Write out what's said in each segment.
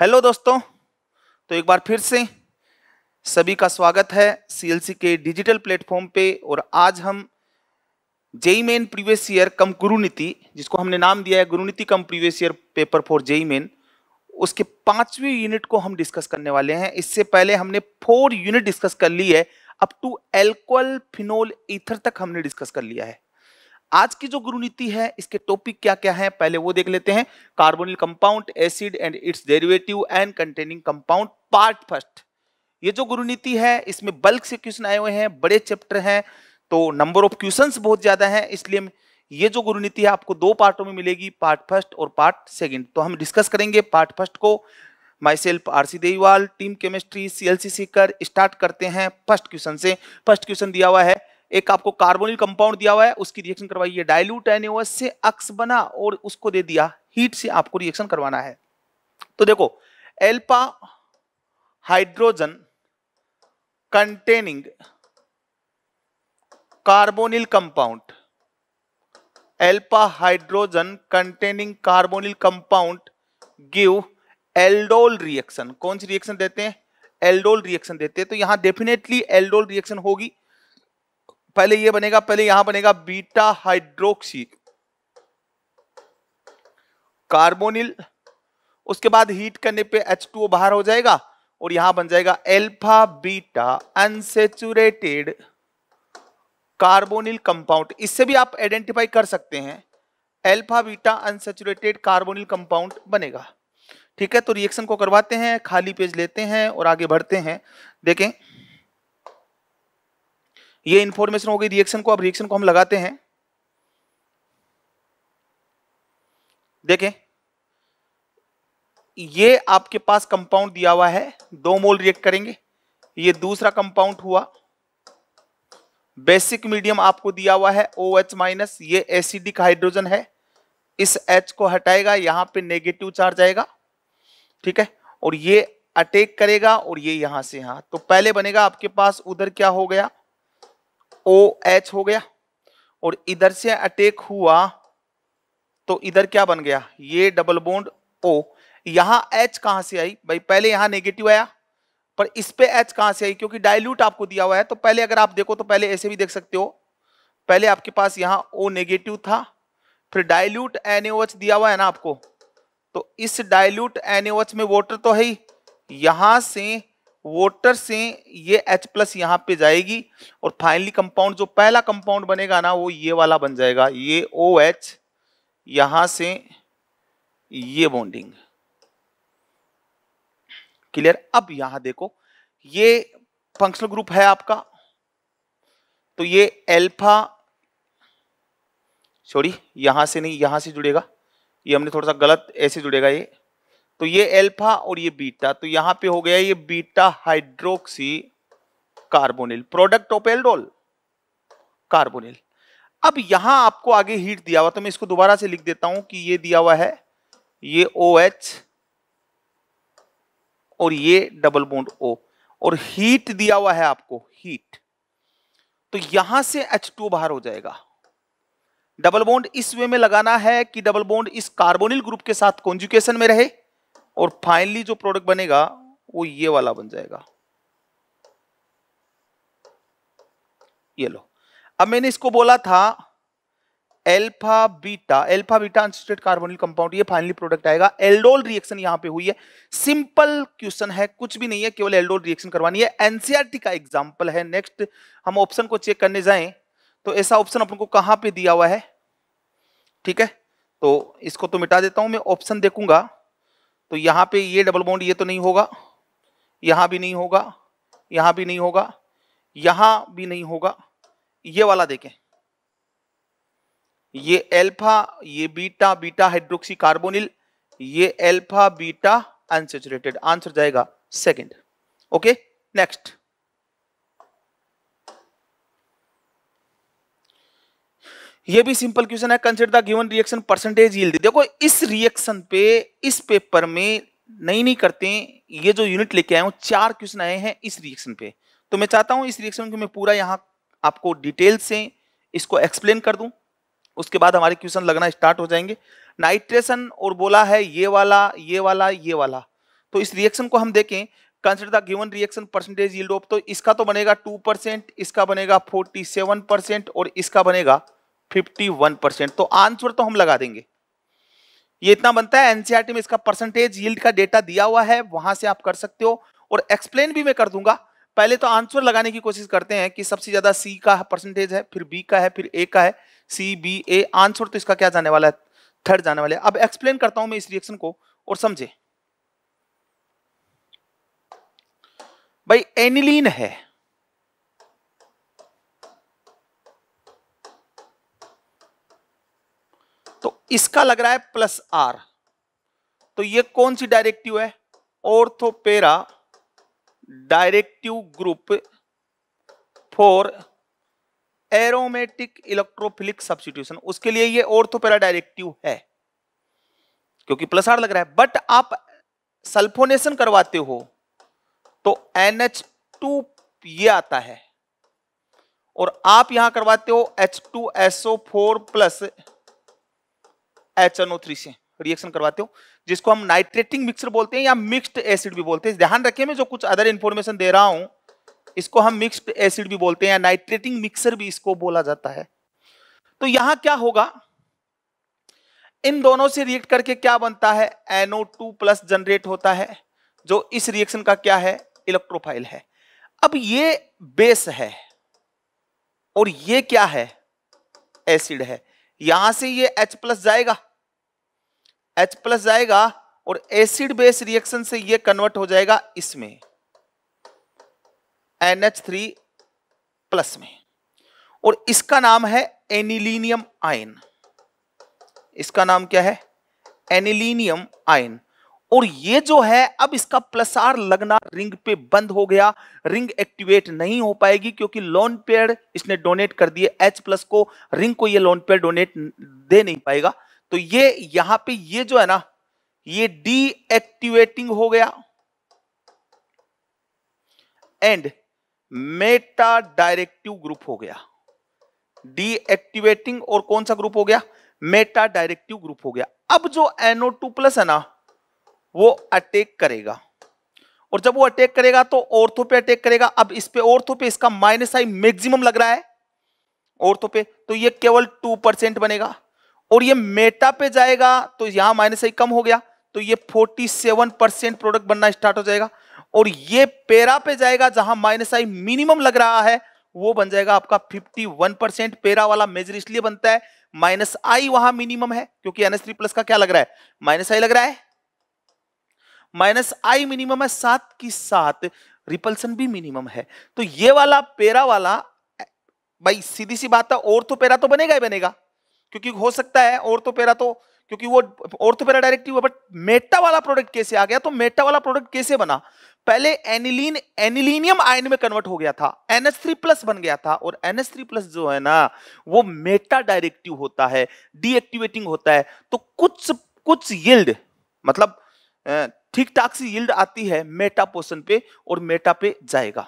Hello दोस्तों तो एक बार फिर से सभी का स्वागत है सीएलसी के डिजिटल प्लेटफॉर्म पे और आज हम JEE Main previous year cum Guru Niti जिसको हमने नाम दिया है Guru Niti cum previous year paper for JEE Main उसके पांचवी यूनिट को हम डिस्कस करने वाले हैं इससे पहले हमने फोर यूनिट डिस्कस कर ली है up to alcohol phenol ether तक हमने डिस्कस कर लिया है आज की जो गुरु नीति है इसके टॉपिक क्या क्या है पहले वो देख लेते हैं carbonyl compound acid and its derivative and containing compound part first ये जो गुरु नीति है इसमें बल्क से क्वेश्चन आए हुए हैं बड़े चैप्टर हैं तो नंबर ऑफ क्वेश्चंस बहुत ज्यादा हैं इसलिए ये जो गुरु नीति है आपको दो पार्टों में मिलेगी पार्ट फर्स्ट और पार्ट सेकेंड तो हम डिस्कस करेंगे पार्ट फर्स्ट को my self R C Dewal team chemistry C L C Sikar start करते हैं फर्स्ट क्वेश्चन से फर्स्ट क्वेश्चन दिया हुआ है एक आपको कार्बोनिल कंपाउंड दिया हुआ है उसकी रिएक्शन करवाइए है डायलूट एनओएस से अक्स बना और उसको दे दिया हीट से आपको रिएक्शन करवाना है तो देखो alpha hydrogen containing carbonyl compound alpha hydrogen containing carbonyl compound give aldol reaction कौन सी रिएक्शन देते हैं एल्डोल रिएक्शन देते हैं तो यहां डेफिनेटली एल्डोल रिएक्शन होगी पहले ये बनेगा पहले यहां बनेगा बीटा हाइड्रोक्सी कार्बोनिल उसके बाद हीट करने पे एच टू बाहर हो जाएगा और यहां बन जाएगा alpha beta unsaturated carbonyl compound इससे भी आप आइडेंटिफाई कर सकते हैं alpha beta unsaturated carbonyl compound बनेगा ठीक है तो रिएक्शन को करवाते हैं खाली पेज लेते हैं और आगे बढ़ते हैं देखें ये इंफॉर्मेशन हो गई रिएक्शन को अब रिएक्शन को हम लगाते हैं देखें ये आपके पास कंपाउंड दिया हुआ है दो मोल रिएक्ट करेंगे ये दूसरा कंपाउंड हुआ बेसिक मीडियम आपको दिया हुआ है ओ एच माइनस ये एसिडिक हाइड्रोजन है इस एच को हटाएगा यहां पे नेगेटिव चार्ज आएगा ठीक है और ये अटैक करेगा और ये यहां से यहां तो पहले बनेगा आपके पास उधर क्या हो गया ओ एच हो गया और इधर से अटैक हुआ तो इधर क्या बन गया ये डबल बोन्ड ओ यहां एच कहां से आई भाई पहले यहां नेगेटिव आया पर इस पे एच कहां से आई क्योंकि डायल्यूट आपको दिया हुआ है तो पहले अगर आप देखो तो पहले ऐसे भी देख सकते हो पहले आपके पास यहां ओ नेगेटिव था फिर डायल्यूट एच दिया हुआ है ना आपको तो इस डायल्यूट एच में वॉटर तो है ही यहां से वोटर से ये H प्लस यहाँ पे जाएगी और फाइनली कंपाउंड जो पहला कंपाउंड बनेगा ना वो ये वाला बन जाएगा ये ओ एच यहां से ये बॉन्डिंग क्लियर अब यहां देखो ये फंक्शनल ग्रुप है आपका तो ये एल्फा सॉरी यहां से नहीं यहां से जुड़ेगा ये हमने थोड़ा सा गलत ऐसे जुड़ेगा ये तो ये एल्फा और ये बीटा तो यहां पे हो गया ये beta hydroxy carbonyl product of aldol carbonyl अब यहां आपको आगे हीट दिया हुआ तो मैं इसको दोबारा से लिख देता हूं कि ये दिया हुआ है ये ओ एच और ये डबल बोन्ड ओ और हीट दिया हुआ है आपको हीट तो यहां से एच टू बाहर हो जाएगा डबल बोन्ड इस वे में लगाना है कि डबल बोन्ड इस कार्बोनिल ग्रुप के साथ कॉन्जुकेशन में रहे और फाइनली जो प्रोडक्ट बनेगा वो ये वाला बन जाएगा ये लो अब मैंने इसको बोला था alpha beta alpha beta unsaturated carbonyl compound ये फाइनली प्रोडक्ट आएगा एल्डोल रिएक्शन यहां पे हुई है सिंपल क्वेश्चन है कुछ भी नहीं है केवल एल्डोल रिएक्शन करवानी है एनसीआरटी e का एग्जांपल है नेक्स्ट हम ऑप्शन को चेक करने जाएं तो ऐसा ऑप्शन अपन को कहां पे दिया हुआ है ठीक है तो इसको तो मिटा देता हूं मैं ऑप्शन देखूंगा तो यहां पे ये डबल बॉन्ड ये तो नहीं होगा यहां भी नहीं होगा यहां भी नहीं होगा यहां भी नहीं होगा ये वाला देखें ये एल्फा ये बीटा बीटा हाइड्रोक्सी कार्बोनिल ये एल्फा बीटा अनसेचुरेटेड आंसर जाएगा सेकंड ओके नेक्स्ट ये भी सिंपल क्वेश्चन है consider the given reaction percentage yield देखो इस रिएक्शन पे इस पेपर में नहीं नहीं करते ये जो यूनिट लेके आए हूँ चार क्वेश्चन आए हैं इस रिएक्शन पे तो मैं चाहता हूँ इस रिएक्शन को मैं पूरा यहाँ आपको डिटेल से इसको एक्सप्लेन कर दूँ उसके बाद हमारे क्वेश्चन लगना स्टार्ट हो जाएंगे नाइट्रेशन और बोला है ये वाला ये वाला ये वाला तो इस रिएक्शन को हम देखें consider the given reaction percentage yield of तो इसका तो बनेगा टू परसेंट इसका बनेगा फोर्टी सेवन परसेंट और इसका बनेगा 51 परसेंट तो आंसर तो हम लगा देंगे ये इतना बनता है एनसीआरटी e में इसका परसेंटेज यील्ड का डेटा दिया हुआ है वहां से आप कर सकते हो और एक्सप्लेन भी मैं कर दूंगा पहले तो आंसर लगाने की कोशिश करते हैं कि सबसे ज्यादा सी का परसेंटेज है फिर बी का है फिर ए का है सी बी ए आंसर तो इसका क्या जाने वाला है थर्ड जाने वाले अब एक्सप्लेन करता हूं मैं इस रिएक्शन को और समझे भाई एनिलीन है इसका लग रहा है प्लस आर तो ये कौन सी डायरेक्टिव है ortho para directive group for aromatic electrophilic substitution उसके लिए ये ऑर्थोपेरा डायरेक्टिव है क्योंकि प्लस आर लग रहा है बट आप सल्फोनेशन करवाते हो तो टू ये आता है और आप यहां करवाते हो H two S O four plus HNO3 से रिएक्शन करवाते हो जिसको हम नाइट्रेटिंग मिक्सर बोलते हैं या मिक्स्ड एसिड भी बोलते हैं ध्यान रखिए मैं जो कुछ अदर इन्फॉर्मेशन दे रहा हूं इसको हम मिक्स्ड एसिड भी बोलते हैं या नाइट्रेटिंग मिक्सर भी इसको बोला जाता है तो यहां क्या होगा इन दोनों से रिएक्ट करके क्या बनता है एनओ टू प्लस जनरेट होता है जो इस रिएक्शन का क्या है इलेक्ट्रोफाइल है अब ये बेस है और ये क्या है एसिड है यहां से ये H प्लस जाएगा एच प्लस जाएगा और एसिड बेस रिएक्शन से ये कन्वर्ट हो जाएगा इसमें थ्री प्लस में और इसका नाम है एनिलीनियम आयन इसका नाम क्या है एनिलीनियम आयन और ये जो है अब इसका प्लस आर लगना रिंग पे बंद हो गया रिंग एक्टिवेट नहीं हो पाएगी क्योंकि लोन पेयर इसने डोनेट कर दिए एच प्लस को रिंग को ये लोन पेयर डोनेट दे नहीं पाएगा तो ये यहां पे ये जो है ना ये डीएक्टिवेटिंग हो गया एंड मेटा डायरेक्टिव ग्रुप हो गया डीएक्टिवेटिंग और कौन सा ग्रुप हो गया मेटा डायरेक्टिव ग्रुप हो गया अब जो एनओ टू प्लस है ना वो अटैक करेगा और जब वो अटैक करेगा तो ऑर्थो पे अटैक करेगा अब इस पे ऑर्थो पे इसका माइनस आई मैक्सिमम लग रहा है ऑर्थो पे तो ये केवल टू परसेंट बनेगा और ये मेटा पे जाएगा तो यहां माइनस आई कम हो गया तो ये 47 परसेंट प्रोडक्ट बनना स्टार्ट हो जाएगा और ये पेरा पे जाएगा जहां माइनस आई मिनिमम लग रहा है वो बन जाएगा आपका 51 परसेंट पेरा वाला मेजर इसलिए बनता है माइनस आई वहां मिनिमम है क्योंकि एनएस थ्री प्लस का क्या लग रहा है माइनस आई लग रहा है माइनस आई मिनिमम है सात की सात रिपल्सन भी मिनिमम है तो ये वाला पेरा वाला भाई सीधी सी बात है और तो पेरा तो बनेगा ही बनेगा क्योंकि हो सकता है और तो पेरा तो क्योंकि वो और तो पेरा डायरेक्टिव है बट मेटा वाला प्रोडक्ट कैसे आ गया तो मेटा वाला प्रोडक्ट कैसे बना पहले एनिलीन एनिलीनियम आयन में कन्वर्ट हो गया था एनएस थ्री प्लस बन गया था और एनएस थ्री प्लस जो है ना वो मेटा डायरेक्टिव होता है डीएक्टिवेटिंग होता है तो कुछ कुछ यील्ड मतलब ठीक ठाक सी यील्ड आती है मेटा पोर्शन पे और मेटा पे जाएगा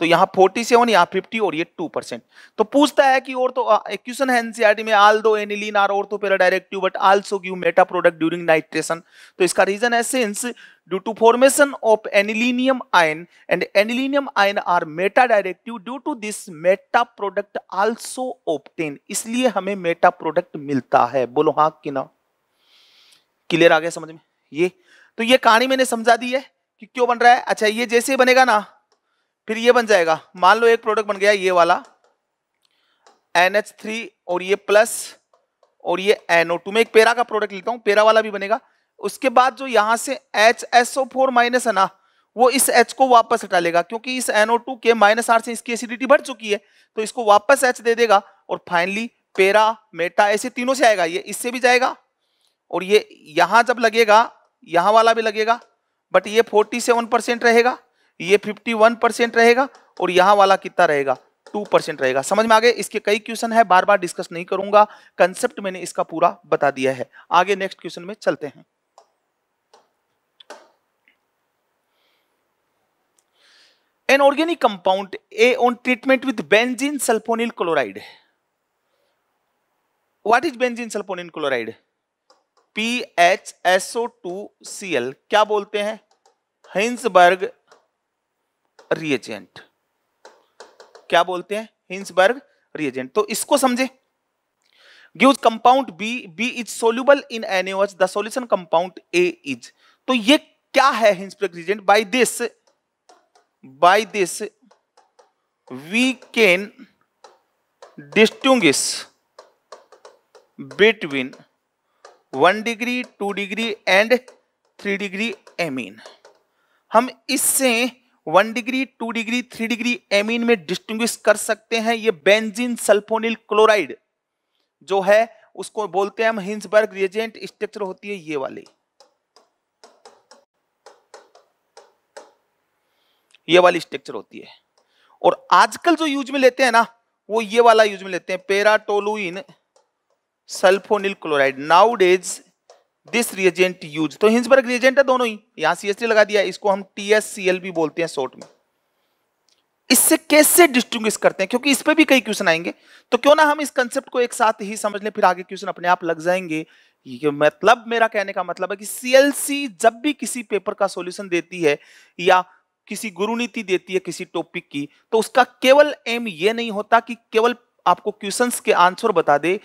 तो यहाँ फोर्टी सेवन यहाँ फिफ्टी और ये टू परसेंट तो पूछता है कि और तो क्वेश्चन है एनसीआरटी e में आल दो aniline are ortho para directive but also give meta product during nitration तो इसका रीजन है since due to formation of anilinium ion and anilinium ion are meta directive due to this meta product also obtain इसलिए हमें Meta product मिलता है बोलो हाँ कि ना क्लियर आ गया समझ में ये तो ये कहानी मैंने समझा दी है कि क्यों बन रहा है अच्छा ये जैसे बनेगा ना फिर ये बन जाएगा मान लो एक प्रोडक्ट बन गया ये वाला एन थ्री और ये प्लस और ये एनओ टू में एक पेरा का प्रोडक्ट लेता हूँ पेरा वाला भी बनेगा उसके बाद जो यहाँ से H S O four minus है ना वो इस एच को वापस हटा लेगा क्योंकि इस एनओ टू के माइनस आर से इसकी एसिडिटी बढ़ चुकी है तो इसको वापस एच दे देगा और फाइनली पेरा मेटा ऐसे तीनों से आएगा ये इससे भी जाएगा और ये यहाँ जब लगेगा यहाँ वाला भी लगेगा बट ये फोर्टी सेवन परसेंट रहेगा ये 51 परसेंट रहेगा और यहाँ वाला कितना रहेगा टू परसेंट रहेगा समझ में आ गए इसके कई क्वेश्चन है बार बार डिस्कस नहीं करूंगा कंसेप्ट मैंने इसका पूरा बता दिया है आगे नेक्स्ट क्वेश्चन में चलते हैं an organic compound A on treatment with benzene sulphonyl chloride what is benzene sulphonyl chloride P H S O two C L क्या बोलते हैं हिंसबर्ग रिएजेंट क्या बोलते हैं हिंसबर्ग रिएजेंट तो इसको समझे give compound B B is soluble in एनिवर्स the solution compound A is तो ये क्या है Hinsberg reagent by this by this we can distinguish between one degree two degree and three degree amine हम इससे one degree two degree three degree amine में distinguish कर सकते हैं ये बेंजीन सल्फोनिल क्लोराइड जो है उसको बोलते हैं हम हिंसबर्ग रिएजेंट स्ट्रक्चर होती है ये वाली ये वाली स्ट्रक्चर होती है और आजकल जो यूज में लेते हैं ना वो ये वाला यूज में लेते हैं para toluene sulphonyl chloride nowadays this reagent use तो हिंसबर्ग रिएजेंट है दोनों ही यहां सीएसटी लगा दिया इसको हम टीएससीएल भी बोलते हैं शॉर्ट में इससे कैसे डिस्टिंग करते हैं क्योंकि इस पर भी कई क्वेश्चन आएंगे तो क्यों ना हम इस कंसेप्ट को एक साथ ही समझ लें फिर आगे क्वेश्चन अपने आप लग जाएंगे ये मतलब मेरा कहने का मतलब है कि सीएलसी जब भी किसी पेपर का सॉल्यूशन देती है या किसी गुरु नीति देती है किसी टॉपिक की तो उसका केवल एम ये नहीं होता कि केवल आपको क्वेश्चंस के आंसर बता दे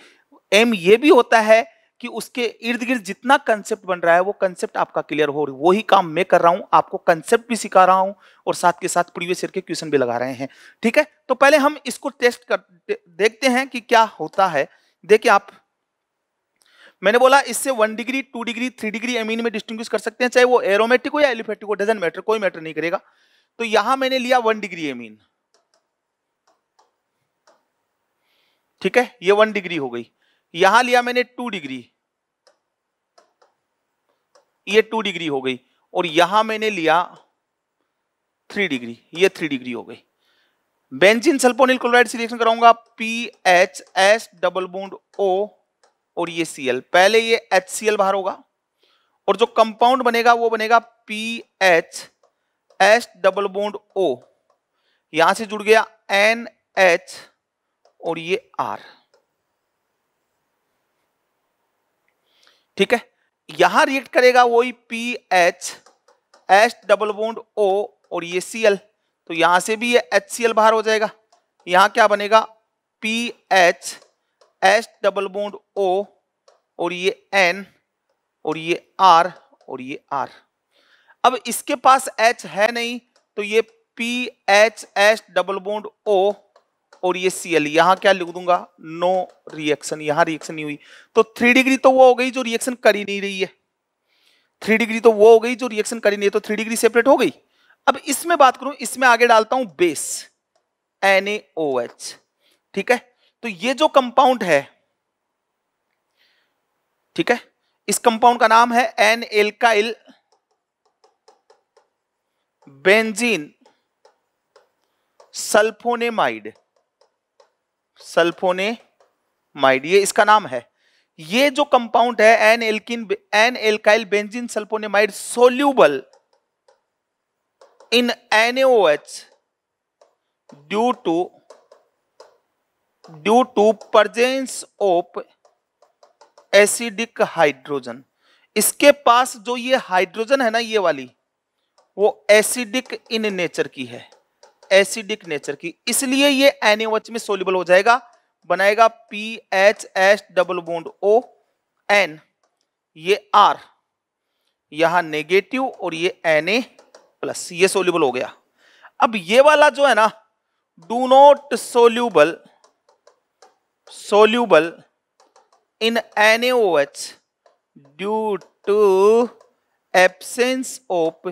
एम ये भी होता है कि उसके इर्द गिर्द जितना कंसेप्ट बन रहा है वो कंसेप्ट आपका क्लियर हो रही वही काम मैं कर रहा हूं आपको कंसेप्ट भी सिखा रहा हूं और साथ के साथ प्रीवियस ईयर के क्वेश्चन भी लगा रहे हैं ठीक है तो पहले हम इसको टेस्ट कर देखते हैं कि क्या होता है देखिए आप मैंने बोला इससे one degree two degree three degree amine में डिस्टिंग कर सकते हैं चाहे वो एरोमेटिक हो या एलिफेटिक हो डजेंट मैटर कोई मैटर नहीं करेगा तो यहां मैंने लिया वन डिग्री एमीन ठीक है ये वन डिग्री हो गई यहां लिया मैंने टू डिग्री ये टू डिग्री हो गई और यहां मैंने लिया थ्री डिग्री ये थ्री डिग्री हो गई बेंजीन सल्फोनिल क्लोराइड से रिएक्शन कराऊंगा P H S double bond O और ये सी एल पहले ये एच सी एल बाहर होगा और जो कंपाउंड बनेगा वो बनेगा पी एच एस डबल बूंद ओ यहां से जुड़ गया एन एच और ये आर ठीक है यहां रिएक्ट करेगा वही P H H double bond O और ये सी एल तो यहां से भी ये एच सी एल बाहर हो जाएगा यहां क्या बनेगा P H H double bond O और ये एन और ये आर और ये आर अब इसके पास एच है नहीं तो ये P H H double bond O और ये सी एल यहां क्या लिख दूंगा नो रिएक्शन यहां रिएक्शन नहीं हुई तो थ्री डिग्री तो वो हो गई जो रिएक्शन कर ही नहीं रही है थ्री डिग्री तो वो हो गई जो रिएक्शन करी नहीं है तो थ्री डिग्री सेपरेट हो गई अब इसमें बात करूं इसमें आगे डालता हूं बेस एच ठीक है तो ये जो कंपाउंड है ठीक है इस कंपाउंड का नाम है N alkyl benzene sulphonamide sulphonamide ये इसका नाम है ये जो कंपाउंड है N alkene N alkyl benzene sulphonamide soluble N H due to due to presence of acidic hydrogen इसके पास जो ये हाइड्रोजन है ना ये वाली वो एसिडिक इन नेचर की है एसिडिक नेचर की इसलिए ये एनएच में सोल्यूबल हो जाएगा बनाएगा P H H double bond O N ये आर यहां नेगेटिव और ये एन ए प्लस ये सोल्यूबल हो गया अब ये वाला जो है ना do not soluble soluble in N due to absence of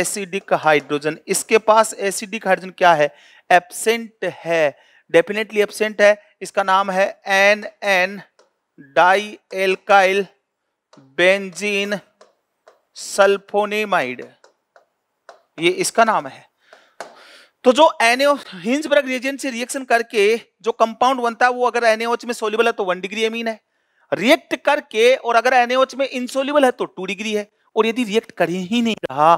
acidic hydrogen इसके पास एसिडिक हाइड्रोजन क्या है एबसेंट है डेफिनेटली एबसेंट है इसका नाम है N N di alkyl benzene sulphonamide ये इसका नाम है तो जो एनएओ हिंजबर्ग रिएजेंट से रिएक्शन करके जो कंपाउंड बनता है वो अगर एनएओएच में सोल्यूबल है तो वन डिग्री एमीन है रिएक्ट करके और अगर एनएओएच में इनसोल्यूबल है तो टू डिग्री है और यदि रिएक्ट कर ही नहीं रहा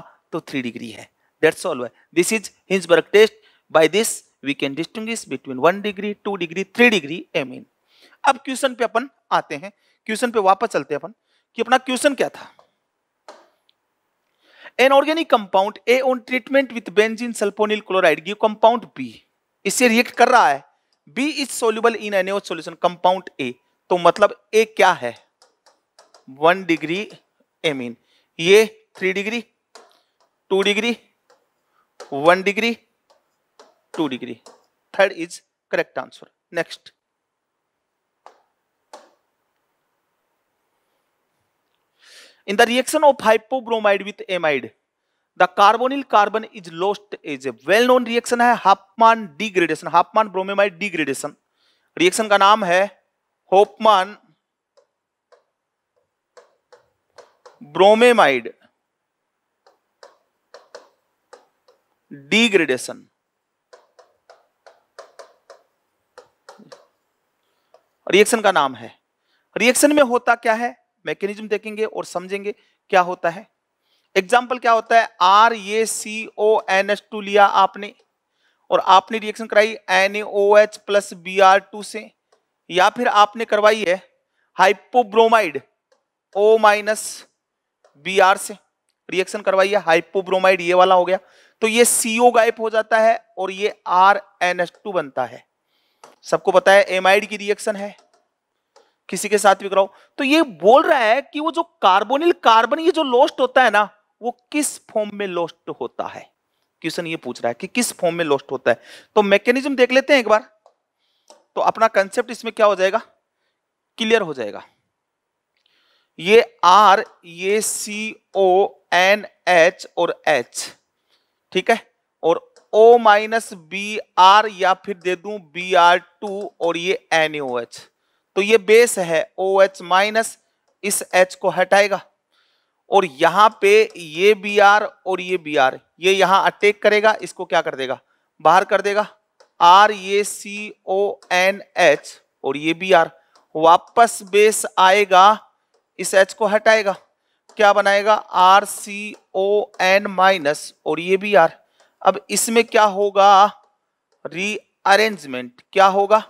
थ्री डिग्री है that's all why this is Hinsberg test by this we can distinguish between one degree two degree three degree amine अब क्वेश्चन पे अपन आते हैं क्वेश्चन पे वापस चलते हैं अपन कि अपना क्वेश्चन क्या था an organic compound A on treatment with benzene sulphonyl chloride give compound B इससे रिएक्ट कर रहा है B is soluble in N solution compound A तो मतलब ए क्या है वन डिग्री एमीन ये three degree two degree one degree two degree third is correct answer next in the reaction of hypobromide with amide the carbonyl carbon is lost is a well known reaction है हापमान degradation Hofmann bromamide degradation reaction का नाम है होपमान bromamide degradation reaction का नाम है reaction में होता क्या है मैकेनिज्म देखेंगे और समझेंगे क्या होता है एग्जाम्पल क्या होता है आर ये C O N H two लिया आपने और आपने रिएक्शन कराई N O H plus B R two से या फिर आपने करवाई है hypobromide O minus B R से रिएक्शन करवाई है हाइपोब्रोमाइड ये वाला हो गया तो ये सीओ गायब हो जाता है और ये आर एन एस टू बनता है सबको पता है एमाइड की रिएक्शन है किसी के साथ भी कराओ तो ये बोल रहा है कि वो जो कार्बोनिल कार्बन ये जो लोस्ट होता है ना वो किस फॉर्म में लोस्ट होता है क्वेश्चन ये पूछ रहा है कि किस फॉर्म में लोस्ट होता है तो मैकेनिज्म देख लेते हैं एक बार तो अपना कंसेप्ट इसमें क्या हो जाएगा क्लियर हो जाएगा ये आर ये सी ओ एन एच और एच ठीक है और O माइनस बी आर या फिर दे दू बी आर टू और ये एन ओ एच तो ये बेस है ओ एच माइनस इस एच को हटाएगा और यहां पे ये बी आर और ये बी आर ये यहां अटैक करेगा इसको क्या कर देगा बाहर कर देगा आर ये सी ओ एन एच और ये बी आर वापस बेस आएगा इस एच को हटाएगा क्या बनाएगा R C O N minus और ये भी आर अब इसमें क्या होगा रीअरेंजमेंट क्या होगा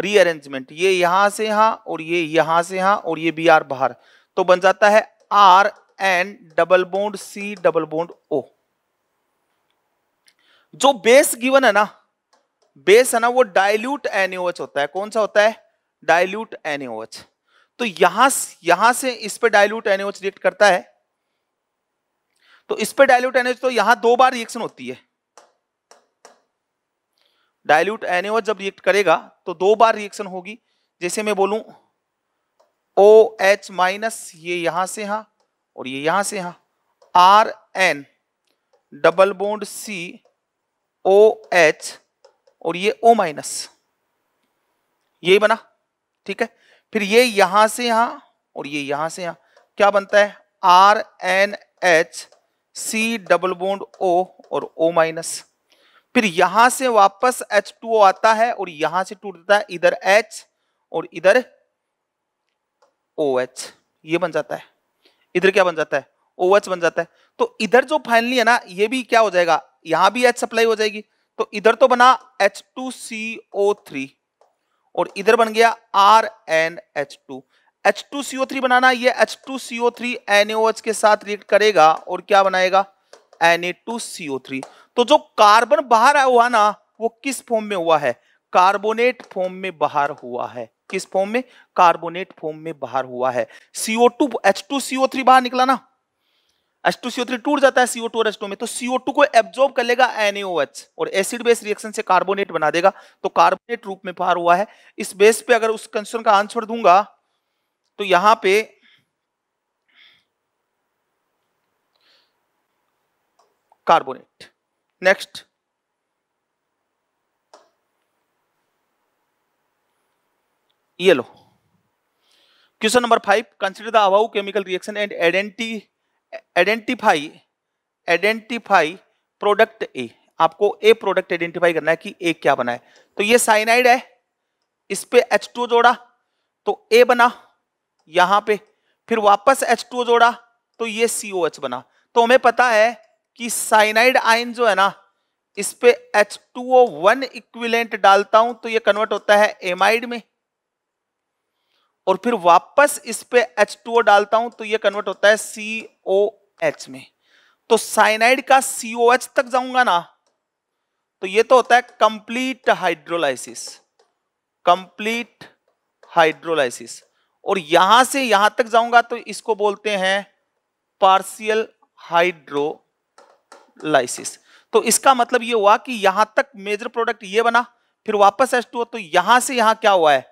रीअरेंजमेंट ये यहां से यहां और ये यहां से यहां और ये बी आर बाहर तो बन जाता है R N double bond C double bond O जो बेस गिवन है ना बेस है ना वो डायल्यूट एनओएच होता है कौन सा होता है डायल्यूट एनओएच तो यहां यहां से इस पे डायल्यूट एनएच रिएक्ट करता है तो इस पे डायल्यूट एनएच तो यहां दो बार रिएक्शन होती है डायल्यूट एनएच जब रिएक्ट करेगा तो दो बार रिएक्शन होगी जैसे मैं बोलूं ओ एच माइनस ये यहां से हा और ये यहां से हा R N double bond C O H और ये ओ माइनस यही बना ठीक है फिर ये यहां से यहां और ये यहां से यहां क्या बनता है R N H C double bond O और ओ माइनस फिर यहां से वापस एच टू ओ आता है और यहां से टूट देता है इधर एच और इधर ओ एच ये बन जाता है इधर क्या बन जाता है ओ एच बन जाता है तो इधर जो फाइनली है ना ये भी क्या हो जाएगा यहां भी एच सप्लाई हो जाएगी तो इधर तो बना H two C O three और इधर बन गया R N H two H two CO three बनाना ये H two CO three N H के साथ रिएक्ट करेगा और क्या बनाएगा N A two CO three तो जो कार्बन बाहर हुआ ना वो किस फॉर्म में हुआ है कार्बोनेट फॉर्म में बाहर हुआ है किस फॉर्म में कार्बोनेट फॉर्म में बाहर हुआ है CO two H two CO three बाहर निकला ना H2CO3 टू सीओ थ्री टूट जाता है सीओ और एच टू में तो CO2 को एब्जॉर्ब कर लेगा NaOH और एसिड बेस रिएक्शन से कार्बोनेट बना देगा तो कार्बोनेट रूप में पार हुआ है इस बेस पे अगर उस कंसर्न का आंसर दूंगा तो यहां पे कार्बोनेट नेक्स्ट ये लो question number five consider the above chemical reaction and identity identify identify product A आपको ए प्रोडक्ट आइडेंटिफाई करना है कि ए क्या बना है तो ये साइनाइड है इस पे एच टू जोड़ा तो ए बना यहां पे फिर वापस एच टू जोड़ा तो ये सी ओ एच बना तो हमें पता है कि साइनाइड आयन जो है ना इस पे H two O one equivalent डालता हूं तो ये कन्वर्ट होता है एमाइड में और फिर वापस इस पे एच टू डालता हूं तो ये कन्वर्ट होता है सी ओ एच में तो साइनाइड का सी ओ एच तक जाऊंगा ना तो ये तो होता है कंप्लीट हाइड्रोलाइसिस कंप्लीट हाइड्रोलाइसिस और यहां से यहां तक जाऊंगा तो इसको बोलते हैं पार्शियल हाइड्रोलाइसिस तो इसका मतलब ये हुआ कि यहां तक मेजर प्रोडक्ट ये बना फिर वापस एच टू तो यहां से यहां क्या हुआ है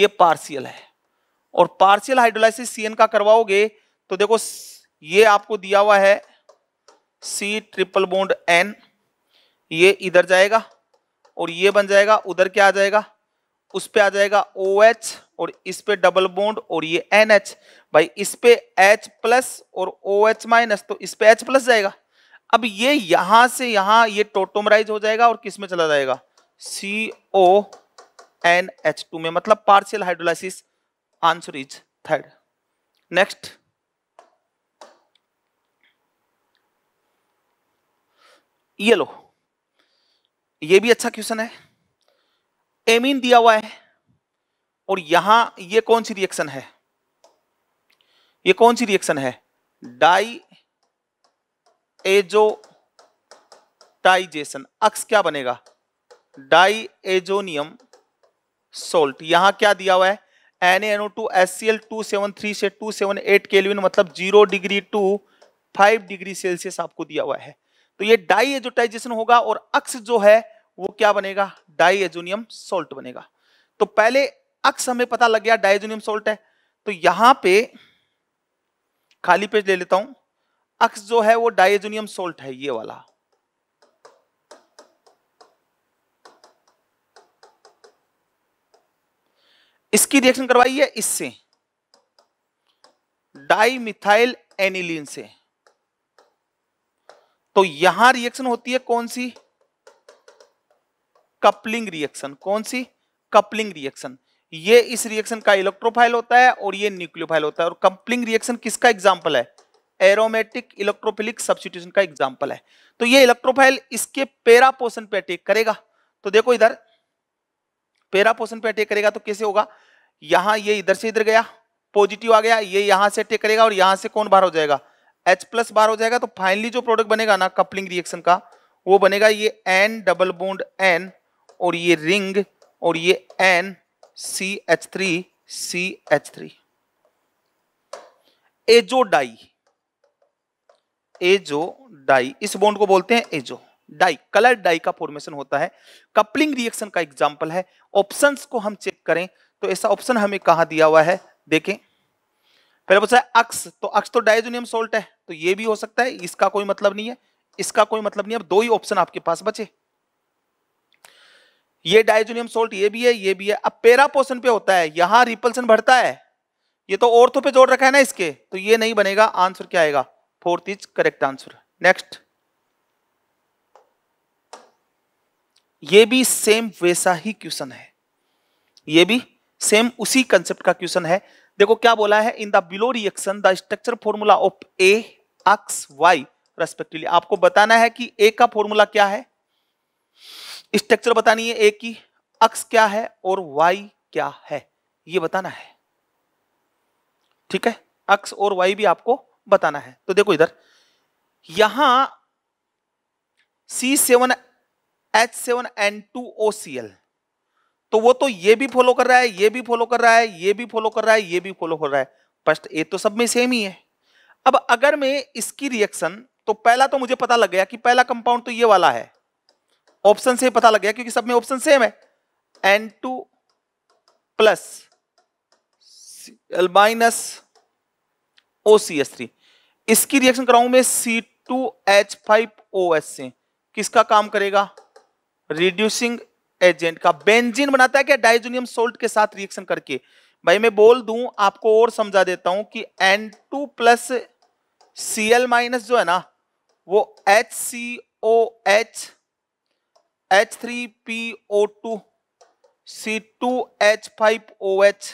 ये पार्शियल है और पार्शियल हाइड्रोलाइसिस सीएन का करवाओगे तो देखो ये आपको दिया हुआ है सी ट्रिपल बोन्ड एन ये इधर जाएगा और ये बन जाएगा उधर क्या आ जाएगा उस पर आ जाएगा ओ OH और इस पे डबल बोन्ड और ये एन एच भाई इस पे एच प्लस और ओ एच माइनस तो इस पे एच प्लस जाएगा अब ये यहां से यहां ये टोटोमराइज हो जाएगा और किस में चला जाएगा C O N H two में मतलब partial hydrolysis answer is third next ये लो ये भी अच्छा क्वेश्चन है एमिन दिया हुआ है और यहां ये कौन सी रिएक्शन है ये कौन सी रिएक्शन है डाई एजो टाइजेशन अक्स क्या बनेगा डाई एजोनियम सोल्ट यहां क्या दिया हुआ है N O two S C L two seven three से टू सेवन एट केलविन मतलब zero degree to five degree Celsius आपको दिया हुआ है तो ये डाई एजोटाइजेशन होगा और अक्स जो है वो क्या बनेगा डाई एजोनियम सोल्ट बनेगा तो पहले अक्स हमें पता लग गया डाइजोनियम सोल्ट है तो यहां पे खाली पेज ले लेता हूं अक्स जो है वो डाइजोनियम सोल्ट है ये वाला इसकी रिएक्शन करवाई है इससे डाइमिथाइल एनिलीन से तो यहां रिएक्शन होती है कौन सी कपलिंग रिएक्शन कौन सी कपलिंग रिएक्शन ये इस रिएक्शन का इलेक्ट्रोफाइल होता है और ये न्यूक्लियोफाइल होता है और कपलिंग रिएक्शन किसका एग्जाम्पल है एरोमेटिक इलेक्ट्रोफिलिक सब्सिट्यूशन का एग्जाम्पल है तो ये इलेक्ट्रोफाइल इसके पेरा पोर्शन पे अटैक करेगा तो देखो इधर पहला पोर्सन पे अटैक करेगा तो कैसे होगा यहां ये इधर से इधर गया पॉजिटिव आ गया ये यहां से अटैक करेगा और यहां से कौन बाहर हो जाएगा एच प्लस बाहर हो जाएगा तो फाइनली जो प्रोडक्ट बनेगा ना कपलिंग रिएक्शन का वो बनेगा ये एन डबल बोन्ड एन और ये रिंग और ये N C H three C H three azo dye azo dye इस बोन्ड को बोलते हैं एजो डाई कलर डाई का फॉर्मेशन होता है कपलिंग रिएक्शन का एग्जाम्पल है ऑप्शन को हम चेक करें तो ऐसा ऑप्शन हमें कहा दिया हुआ है देखें पहले पूछा है अक्स तो अक्स तो डाइजोनियम सोल्ट है तो ये भी हो सकता है इसका कोई मतलब नहीं है इसका कोई मतलब नहीं अब दो ही ऑप्शन आपके पास बचे ये डाइजोनियम सोल्ट ये भी है ये भी है अब पेरा पोर्शन पे होता है यहां रिपल्सन बढ़ता है ये तो ऑर्थो पे जोड़ रखा है ना इसके तो ये नहीं बनेगा आंसर क्या आएगा fourth is correct answer next ये भी सेम वैसा ही क्वेश्चन है ये भी सेम उसी कंसेप्ट का क्वेश्चन है देखो क्या बोला है in the below reaction the structure formula of A X Y respectively आपको बताना है कि ए का फॉर्मूला क्या है स्ट्रक्चर बतानी है ए की एक्स क्या है और वाई क्या है ये बताना है ठीक है एक्स और वाई भी आपको बताना है तो देखो इधर यहां C seven H seven N two O C L तो वो तो ये भी फॉलो कर रहा है ये भी फॉलो कर रहा है ये भी फॉलो कर रहा है ये भी फॉलो कर रहा है फर्स्ट ए तो सब में सेम ही है अब अगर मैं इसकी रिएक्शन तो पहला तो मुझे पता लग गया कि पहला कंपाउंड तो ये वाला है ऑप्शन से पता लग गया क्योंकि सब में ऑप्शन सेम है N two plus minus O C S three इसकी रिएक्शन कराऊं मैं C two H five O S से किसका काम करेगा रिड्यूसिंग एजेंट का बेंजीन बनाता है क्या डाइजोनियम सोल्ट के साथ रिएक्शन करके भाई मैं बोल दूं आपको और समझा देता हूं कि N two plus C L minus जो है ना वो H C O H H three P O two C two H five O H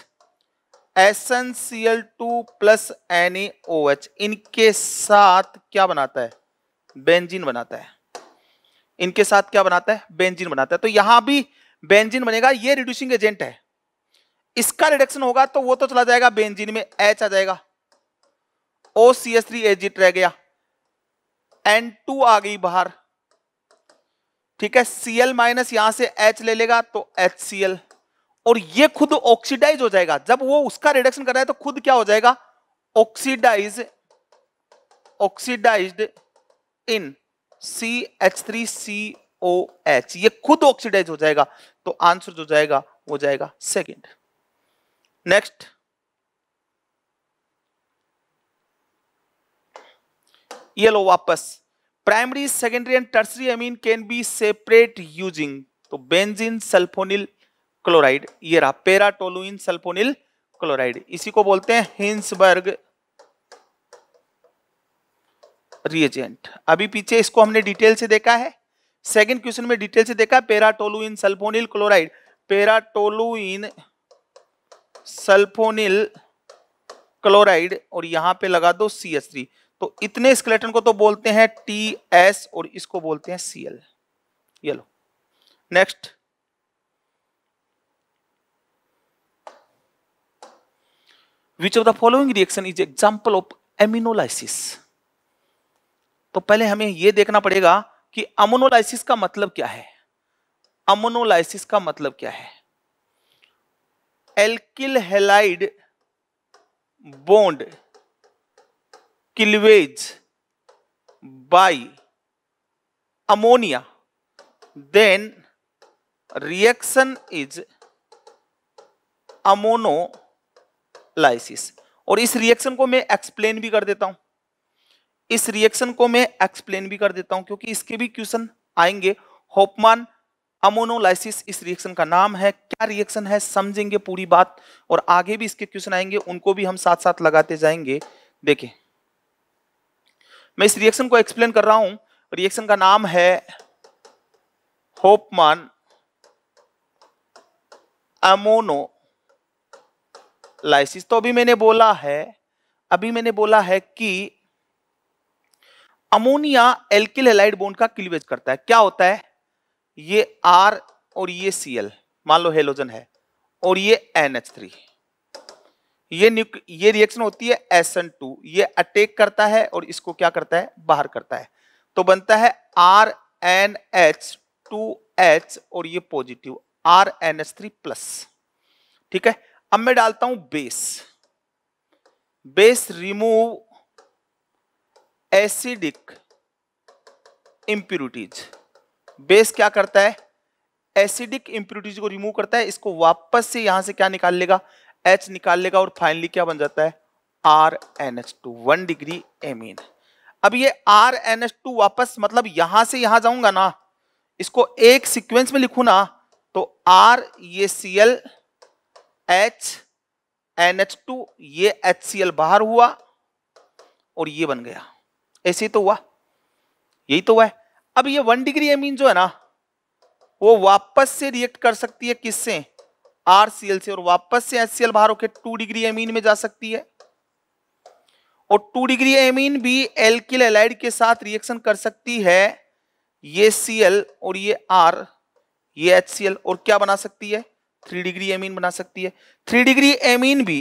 S N C L two plus N A O H इनके साथ क्या बनाता है benzene बनाता है इनके साथ क्या बनाता है बेंजीन बनाता है तो यहां भी बेंजीन बनेगा ये रिड्यूसिंग एजेंट है इसका रिडक्शन होगा तो वो तो चला जाएगा बेंजीन में एच आ जाएगा O C S three as it रह गया एन टू आ गई बाहर ठीक है सी एल माइनस यहां से एच ले लेगा तो एच सी एल और ये खुद ऑक्सीडाइज हो जाएगा जब वो उसका रिडक्शन कर रहा है तो खुद क्या हो जाएगा oxidize oxidized in C H three C O H ये खुद ऑक्सीडाइज हो जाएगा तो आंसर जो जाएगा वो जाएगा सेकेंड नेक्स्ट ये लो वापस primary secondary and tertiary amine can be separate using तो बेंजीन सल्फोनिल क्लोराइड ये रहा पेराटोलुइन सल्फोनिल क्लोराइड इसी को बोलते हैं हिंसबर्ग रिएजेंट अभी पीछे इसको हमने डिटेल से देखा है सेकंड क्वेश्चन में डिटेल से देखा paratoluene sulphonyl chloride paratoluene sulphonyl chloride और यहां पे लगा दो सी एस थ्री तो इतने स्केलेटन को तो बोलते हैं टी एस और इसको बोलते हैं सी एल ये लो next which of the following reaction is example of aminolysis तो पहले हमें यह देखना पड़ेगा कि अमोनोलाइसिस का मतलब क्या है अमोनोलाइसिस का मतलब क्या है alkyl halide bond cleavage by ammonia then reaction is ammonolysis और इस रिएक्शन को मैं एक्सप्लेन भी कर देता हूं इस रिएक्शन को मैं एक्सप्लेन भी कर देता हूं क्योंकि इसके भी क्वेश्चन आएंगे होपमान अमोनोलाइसिस इस रिएक्शन का नाम है क्या रिएक्शन है समझेंगे पूरी बात और आगे भी इसके क्वेश्चन आएंगे उनको भी हम साथ साथ लगाते जाएंगे देखिए मैं इस रिएक्शन को एक्सप्लेन कर रहा हूं रिएक्शन का नाम है होपमान अमोनोलाइसिस तो अभी मैंने बोला है अभी मैंने बोला है कि अमोनिया एल्किल हेलाइड बोन का क्लीवेज करता है क्या होता है ये आर और ये सी एल मान लो हेलोजन है और ये एन एच थ्री ये ये रिएक्शन होती है एस एन टू ये अटैक करता है और इसको क्या करता है बाहर करता है तो बनता है R N H two H और ये positive R N H three plus ठीक है अब मैं डालता हूं base base remove acidic impurities base क्या करता है एसिडिक इंप्यूरिटीज को रिमूव करता है इसको वापस से यहां से क्या निकाल लेगा एच निकाल लेगा और फाइनली क्या बन जाता है R N H two one degree amine अब ये आर एन एच टू वापस मतलब यहां से यहां जाऊंगा ना इसको एक सीक्वेंस में लिखू ना तो आर ये C L H N H two ये एच सी एल बाहर हुआ और ये बन गया ऐसे ही तो हुआ यही तो हुआ है अब ये वन डिग्री एमीन जो है ना वो वापस से रिएक्ट कर सकती है किससे आर सी एल से और वापस से एस सी एल बाहर होकर टू डिग्री एमीन में जा सकती है और टू डिग्री एमीन भी एल्किल एलाइड के साथ रिएक्शन कर सकती है ये सी एल और ये आर ये एच सी एल और क्या बना सकती है थ्री डिग्री एमीन बना सकती है थ्री डिग्री एमीन भी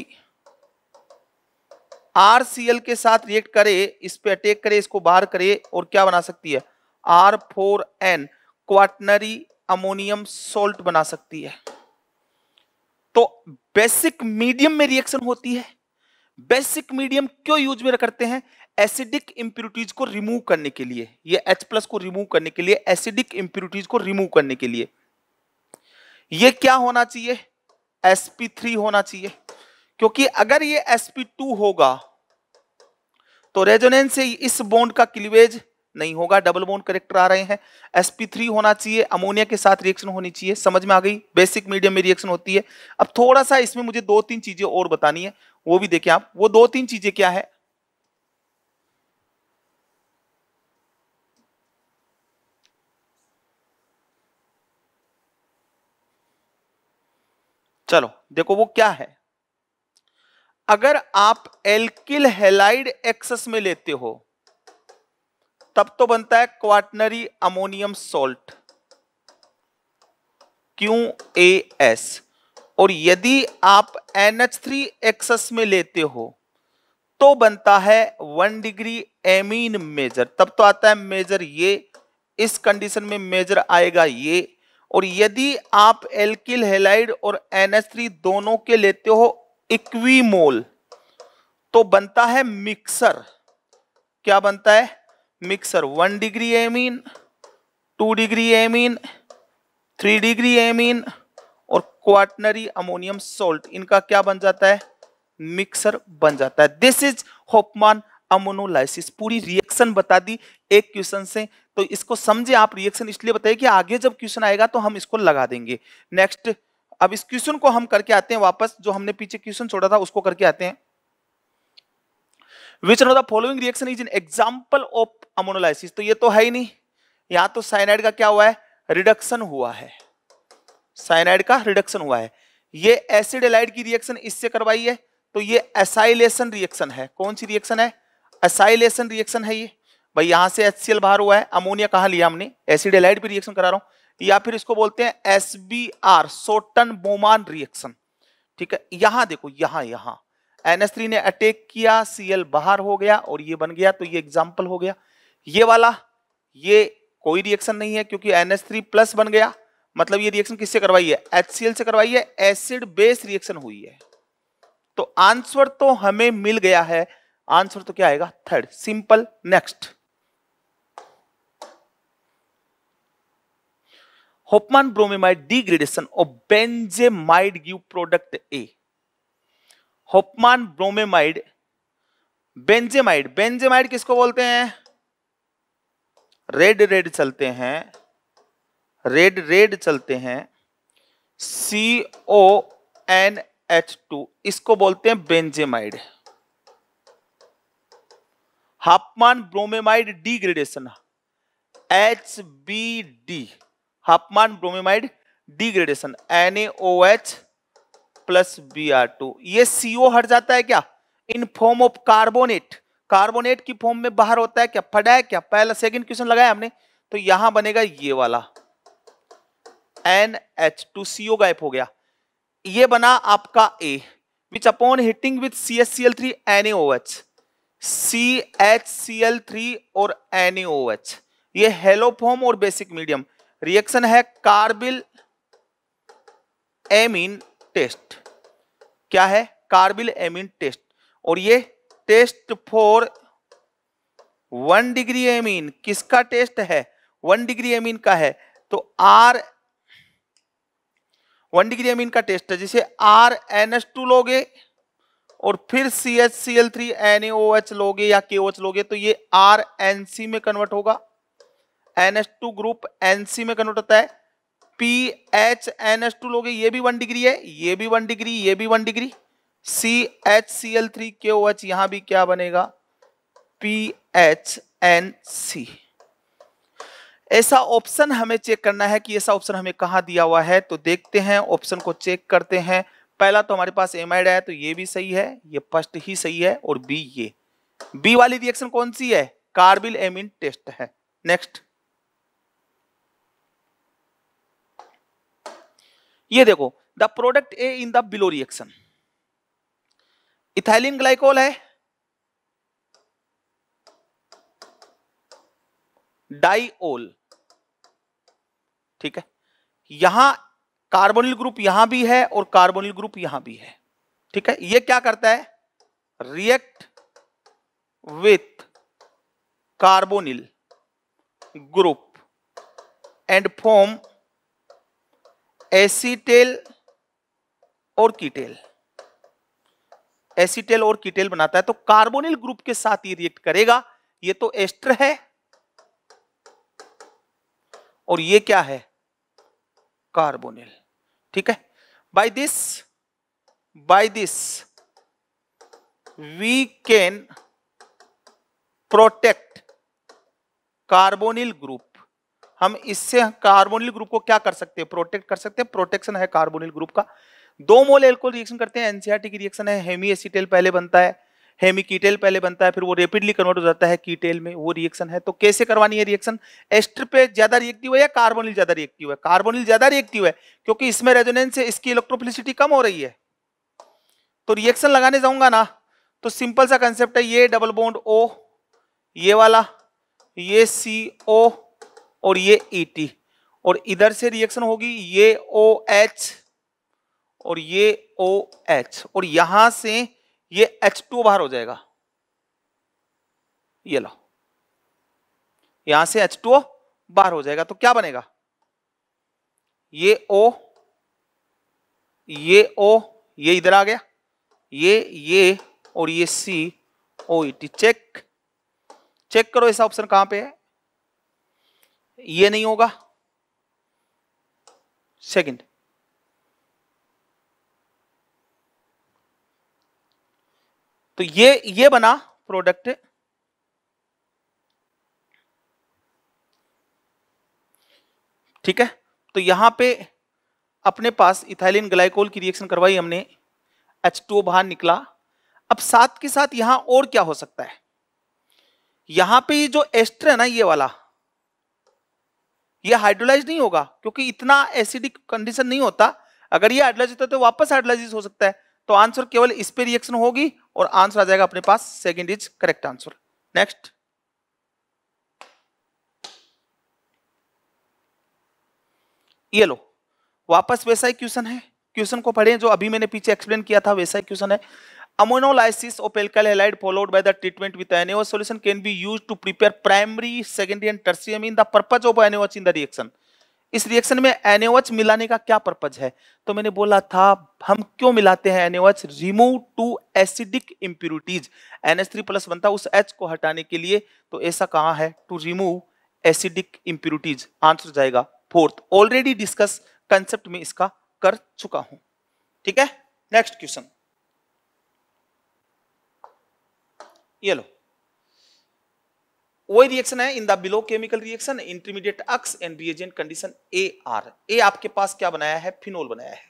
आर के साथ रिएक्ट करे इस पे अटैक करे इसको बाहर करे और क्या बना सकती है R four N quaternary ammonium salt बना सकती है तो बेसिक मीडियम में रिएक्शन होती है बेसिक मीडियम क्यों यूज में करते हैं एसिडिक इंप्यूरिटीज को रिमूव करने के लिए ये H प्लस को रिमूव करने के लिए एसिडिक इंप्यूरिटीज को रिमूव करने के लिए ये क्या होना चाहिए sp3 होना चाहिए क्योंकि अगर ये sp2 होगा तो रेजोनेंस से इस बॉन्ड का क्लीवेज नहीं होगा डबल बॉन्ड करेक्टर आ रहे हैं sp3 होना चाहिए अमोनिया के साथ रिएक्शन होनी चाहिए समझ में आ गई बेसिक मीडियम में रिएक्शन होती है अब थोड़ा सा इसमें मुझे दो तीन चीजें और बतानी है वो भी देखें आप वो दो तीन चीजें क्या है चलो देखो वो क्या है अगर आप एल्किल हेलाइड एक्सेस में लेते हो तब तो बनता है quaternary ammonium salt Q A S और यदि आप एन एच थ्री एक्सेस में लेते हो तो बनता है वन डिग्री एमीन मेजर तब तो आता है मेजर ये इस कंडीशन में मेजर आएगा ये और यदि आप एल्किल हेलाइड और एन एच थ्री दोनों के लेते हो इक्वीमोल तो बनता है मिक्सर क्या बनता है mixture one degree amine two degree amine three degree amine और क्वाटनरी अमोनियम सोल्ट इनका क्या बन जाता है मिक्सर बन जाता है दिस इज होपमान अमोनोलाइसिस पूरी रिएक्शन बता दी एक क्वेश्चन से तो इसको समझे आप रिएक्शन इसलिए बताइए कि आगे जब क्वेश्चन आएगा तो हम इसको लगा देंगे नेक्स्ट अब इस क्वेश्चन को हम करके आते हैं वापस जो हमने पीछे क्वेश्चन छोड़ा था उसको करके आते हैं which the following reaction is an example of ammonolysis तो ये तो है ही नहीं यहां तो साइनाइड का क्या हुआ है रिडक्शन हुआ है साइनाइड का रिडक्शन हुआ है ये एसिड एलाइड की रिएक्शन इससे करवाई है तो ये एसाइलेशन रिएक्शन है कौन सी रिएक्शन है एसाइलेशन रिएक्शन है ये भाई यहां से एच बाहर हुआ है अमोनिया कहा लिया हमने एसिड एलाइड भी रिएक्शन करा रहा हूं या फिर इसको बोलते हैं S B R Schotten Baumann reaction ठीक है यहां देखो यहां यहां थ्री ने अटैक किया सीएल बाहर हो गया और ये बन गया तो ये एग्जाम्पल हो गया ये वाला ये कोई रिएक्शन नहीं है क्योंकि थ्री प्लस बन गया मतलब ये रिएक्शन किससे करवाई है एच सी एल से करवाई है एसिड बेस रिएक्शन हुई है तो आंसर तो हमें मिल गया है आंसर तो क्या आएगा third simple next Hoffman bromamide degradation of benzamide give product A. Hoffmann bromamide benzamide benzamide किसको बोलते हैं रेड रेड चलते हैं रेड रेड चलते हैं C O N H two इसको बोलते हैं benzamide Hoffmann bromamide degradation H B D Hoffmann bromamide degradation H plus B ये सीओ हट जाता है क्या in form of carbonate carbonate की फॉर्म में बाहर होता है क्या फटा है क्या पहला सेकंड क्वेश्चन लगाया हमने तो यहां बनेगा ये वाला N H two CO gap हो गया ये बना आपका A which upon heating with C H C L three N H C H C L three और एन एच ये हेलो फॉर्म और बेसिक मीडियम रिएक्शन है कार्बिल एमिन टेस्ट क्या है कार्बिल एमिन टेस्ट और ये test for one degree amine किसका test है वन डिग्री एमिन का है तो आर वन डिग्री एमिन का टेस्ट है जिसे आर एन एस टू लोगे और फिर C H C L three N A O H लोगे या के ओ एच लोगे तो ये आर एन सी में कन्वर्ट होगा N S two group NC में कन्वर्ट होता है P H N S two लोगे ये भी वन डिग्री है ये भी वन डिग्री ये भी one degree C H C L three K O H यहां भी क्या बनेगा पी एच एन सी ऐसा ऑप्शन हमें चेक करना है कि ऐसा ऑप्शन हमें कहा दिया हुआ है तो देखते हैं ऑप्शन को चेक करते हैं पहला तो हमारे पास एम आई है तो ये भी सही है ये फर्स्ट ही सही है और बी ये बी वाली रिएक्शन कौन सी है कार्बिल एमिन टेस्ट है नेक्स्ट ये देखो the product A in the below reaction ethylene glycol है डाइओल ठीक है यहां कार्बोनिल ग्रुप यहां भी है और कार्बोनिल ग्रुप यहां भी है ठीक है ये क्या करता है react with carbonyl group and form acetal और कीटेल एसीटेल और कीटेल बनाता है तो कार्बोनिल ग्रुप के साथ ये रिएक्ट करेगा ये तो एस्टर है और ये क्या है कार्बोनिल ठीक है by this by this we can protect carbonyl group हम इससे कार्बोनिल ग्रुप को क्या कर सकते हैं प्रोटेक्ट कर सकते हैं प्रोटेक्शन है कार्बोनिल ग्रुप का दो मोल एल्कोल रिएक्शन करते हैं एनसीआरटी की रिएक्शन है हेमी एसिटेल पहले बनता है हेमी कीटेल पहले बनता है फिर वो रेपिडली कन्वर्ट हो जाता है कीटेल में वो रिएक्शन है तो कैसे करवानी है रिएक्शन एस्टर पे ज्यादा रिएक्टिव है या कार्बोनिल ज्यादा रिएक्टिव है कार्बोनिल ज्यादा रिएक्टिव है क्योंकि इसमें रेजोनेंस है इसकी इलेक्ट्रोफिलिसिटी कम हो रही है तो रिएक्शन लगाने जाऊंगा ना तो सिंपल सा कंसेप्ट है ये डबल बोन्ड ओ ये वाला ये सी ओ और ये ई e और इधर से रिएक्शन होगी ये ओ एच और ये ओ एच और यहां से ये एच टू बाहर हो जाएगा ये लो यहां से एच टू बाहर हो जाएगा तो क्या बनेगा ये ओ ये ओ ये इधर आ गया ये ये और ये C O E T check check करो ऐसा ऑप्शन कहां पे है ये नहीं होगा सेकंड तो ये ये बना प्रोडक्ट ठीक है तो यहां पे अपने पास इथाइलिन ग्लाइकोल की रिएक्शन करवाई हमने एच टू बाहर निकला अब साथ के साथ यहां और क्या हो सकता है यहां पे ये जो एस्टर है ना ये वाला ये हाइड्रोलाइज नहीं होगा क्योंकि इतना एसिडिक कंडीशन नहीं होता अगर ये हाइड्रोलाइज होता तो वापस हाइड्रोलाइज हो सकता है तो आंसर केवल इस पर रिएक्शन होगी और आंसर आ जाएगा अपने पास second is correct answer next ये लो वापस वैसा ही क्वेश्चन है क्वेश्चन को पढ़ें जो अभी मैंने पीछे एक्सप्लेन किया था वैसा ही क्वेश्चन है ammonolysis of alkyl halide followed by the treatment with N O solution can be used to prepare primary secondary and tertiary in the purpose of N O H in the reaction इस रिएक्शन में N O H मिलाने का क्या purpose है तो मैंने बोला था हम क्यों मिलाते हैं N O H remove to acidic impurities एनएच3+1 था उस एच को हटाने के लिए तो ऐसा कहां है to remove acidic impurities answer जाएगा फोर्थ ऑलरेडी डिस्कस कंसेप्ट में इसका कर चुका हूं ठीक है नेक्स्ट क्वेश्चन ये लो वही रिएक्शन है in the below chemical reaction intermediate X and reagent condition A R A आपके पास क्या बनाया है फिनोल बनाया है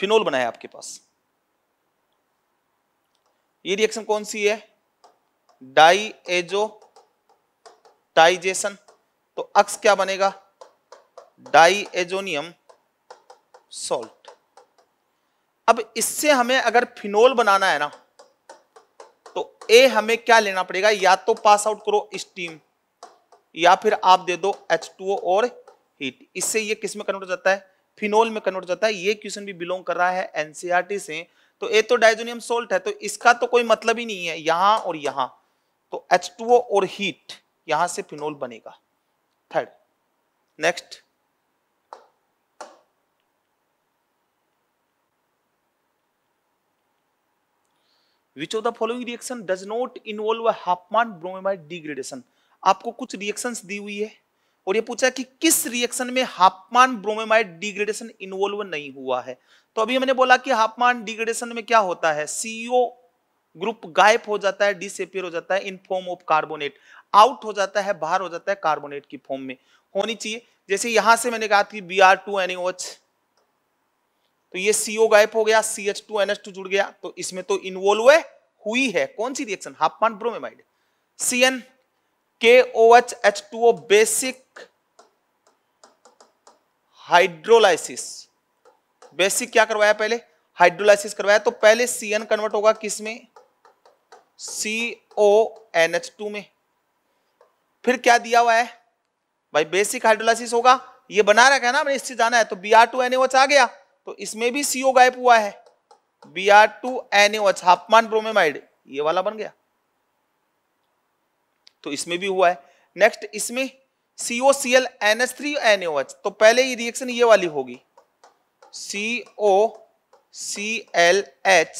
फिनोल बनाया आपके पास ये रिएक्शन कौन सी है डाई एजो टाइजेशन तो अक्स क्या बनेगा डाई एजोनियम सॉल्ट अब इससे हमें अगर फिनोल बनाना है ना तो ए हमें क्या लेना पड़ेगा या तो पास आउट करो स्टीम या फिर आप दे दो H2O और हीट इससे ये किस में कन्वर्ट हो जाता है फिनोल में कन्वर्ट हो जाता है ये क्वेश्चन भी बिलोंग कर रहा है एनसीआरटी e से तो ए तो डायजोनियम सोल्ट है तो इसका तो कोई मतलब ही नहीं है यहां और यहां तो H2O और हीट यहां से फिनोल बनेगा third next which of the following reaction does not involve Hoffmann bromide degradation आपको कुछ रिएक्शन दी हुई है और ये पूछा कि किस रिएक्शन में हापमान ब्रोमेमाइड डिग्रेडेशन इन्वॉल्व नहीं हुआ है तो अभी मैंने बोला कि हापमान डिग्रेडेशन में क्या होता है सीओ ग्रुप गायब हो जाता है डिसअपियर हो जाता है in form of carbonate out हो जाता है बाहर हो जाता है कार्बोनेट की फॉर्म में होनी चाहिए जैसे यहां से मैंने कहा कि B R two N H तो ये सीओ गायब हो गया C H two N H two जुड़ गया तो इसमें तो इन्वॉल्व है हुई है कौन सी reaction Hoffmann bromamide C N K O H H two O basic hydrolysis basic क्या करवाया पहले हाइड्रोलाइसिस करवाया तो पहले सी एन कन्वर्ट होगा किसमें C O N H two में फिर क्या दिया हुआ है भाई बेसिक हाइड्रोलाइसिस होगा ये बना रखा है ना मैंने इससे जाना है तो B R two N H आ गया तो इसमें भी सीओ गायब हुआ है B R two N H Hoffmann bromamide ये वाला बन गया तो इसमें भी हुआ है नेक्स्ट इसमें CO C L N H three N H तो पहले ये रिएक्शन ये वाली होगी सीओ सी एल एच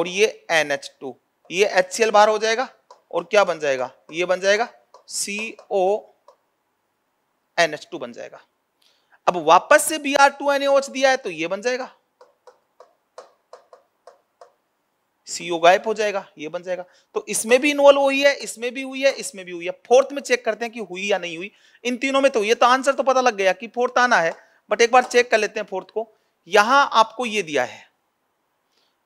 और ये एन एच टू ये एच सी एल बाहर हो जाएगा और क्या बन जाएगा ये बन जाएगा C O N H two बन जाएगा अब वापस से B R two N H दिया है तो ये बन जाएगा सीओ गायब हो जाएगा ये बन जाएगा तो इसमें भी इन्वॉल्व हुई है इसमें भी हुई है इसमें भी हुई है फोर्थ में चेक करते हैं कि हुई या नहीं हुई इन तीनों में तो ये तो आंसर तो पता लग गया कि फोर्थ आना है बट एक बार चेक कर लेते हैं फोर्थ को यहां आपको ये दिया है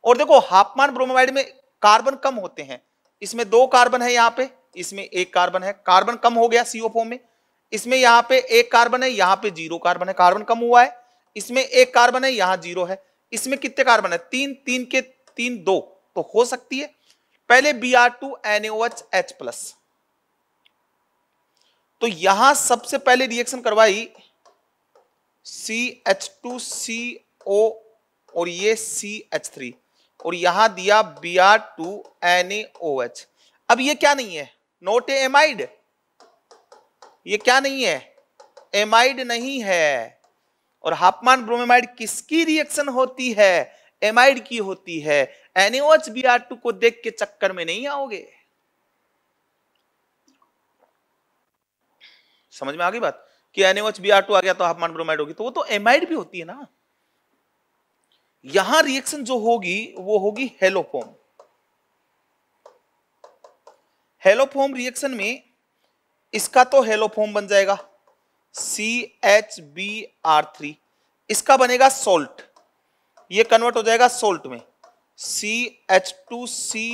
और देखो हापमान ब्रोमोवाइड में कार्बन कम होते हैं इसमें दो कार्बन है यहां पे इसमें एक कार्बन है कार्बन कम हो गया सीओ में इसमें यहां पे एक कार्बन है यहां पे जीरो कार्बन है कार्बन कम हुआ है इसमें एक कार्बन है यहां जीरो है इसमें कितने कार्बन है तीन तीन के तीन दो तो हो सकती है पहले B R two N H plus तो यहां सबसे पहले रिएक्शन करवाई सी एच टू सी ओ और ये सी एच थ्री और यहां दिया B R two N H अब ये क्या नहीं है नोट एमाइड ये क्या नहीं है एमाइड नहीं है और हापमान ब्रोमेमाइड किसकी रिएक्शन होती है एमाइड की होती है एनिओच बी आर टू को देख के चक्कर में नहीं आओगे समझ में आ गई बात कि एनिओच बी आर टू आ गया तो हापमान ब्रोमाइड होगी तो वो तो एमाइड भी होती है ना यहां रिएक्शन जो होगी वो होगी हेलोफोम हेलोफोम रिएक्शन में इसका तो हेलो फॉर्म बन जाएगा C H B R three इसका बनेगा सोल्ट ये कन्वर्ट हो जाएगा सोल्ट में सी एच टू सी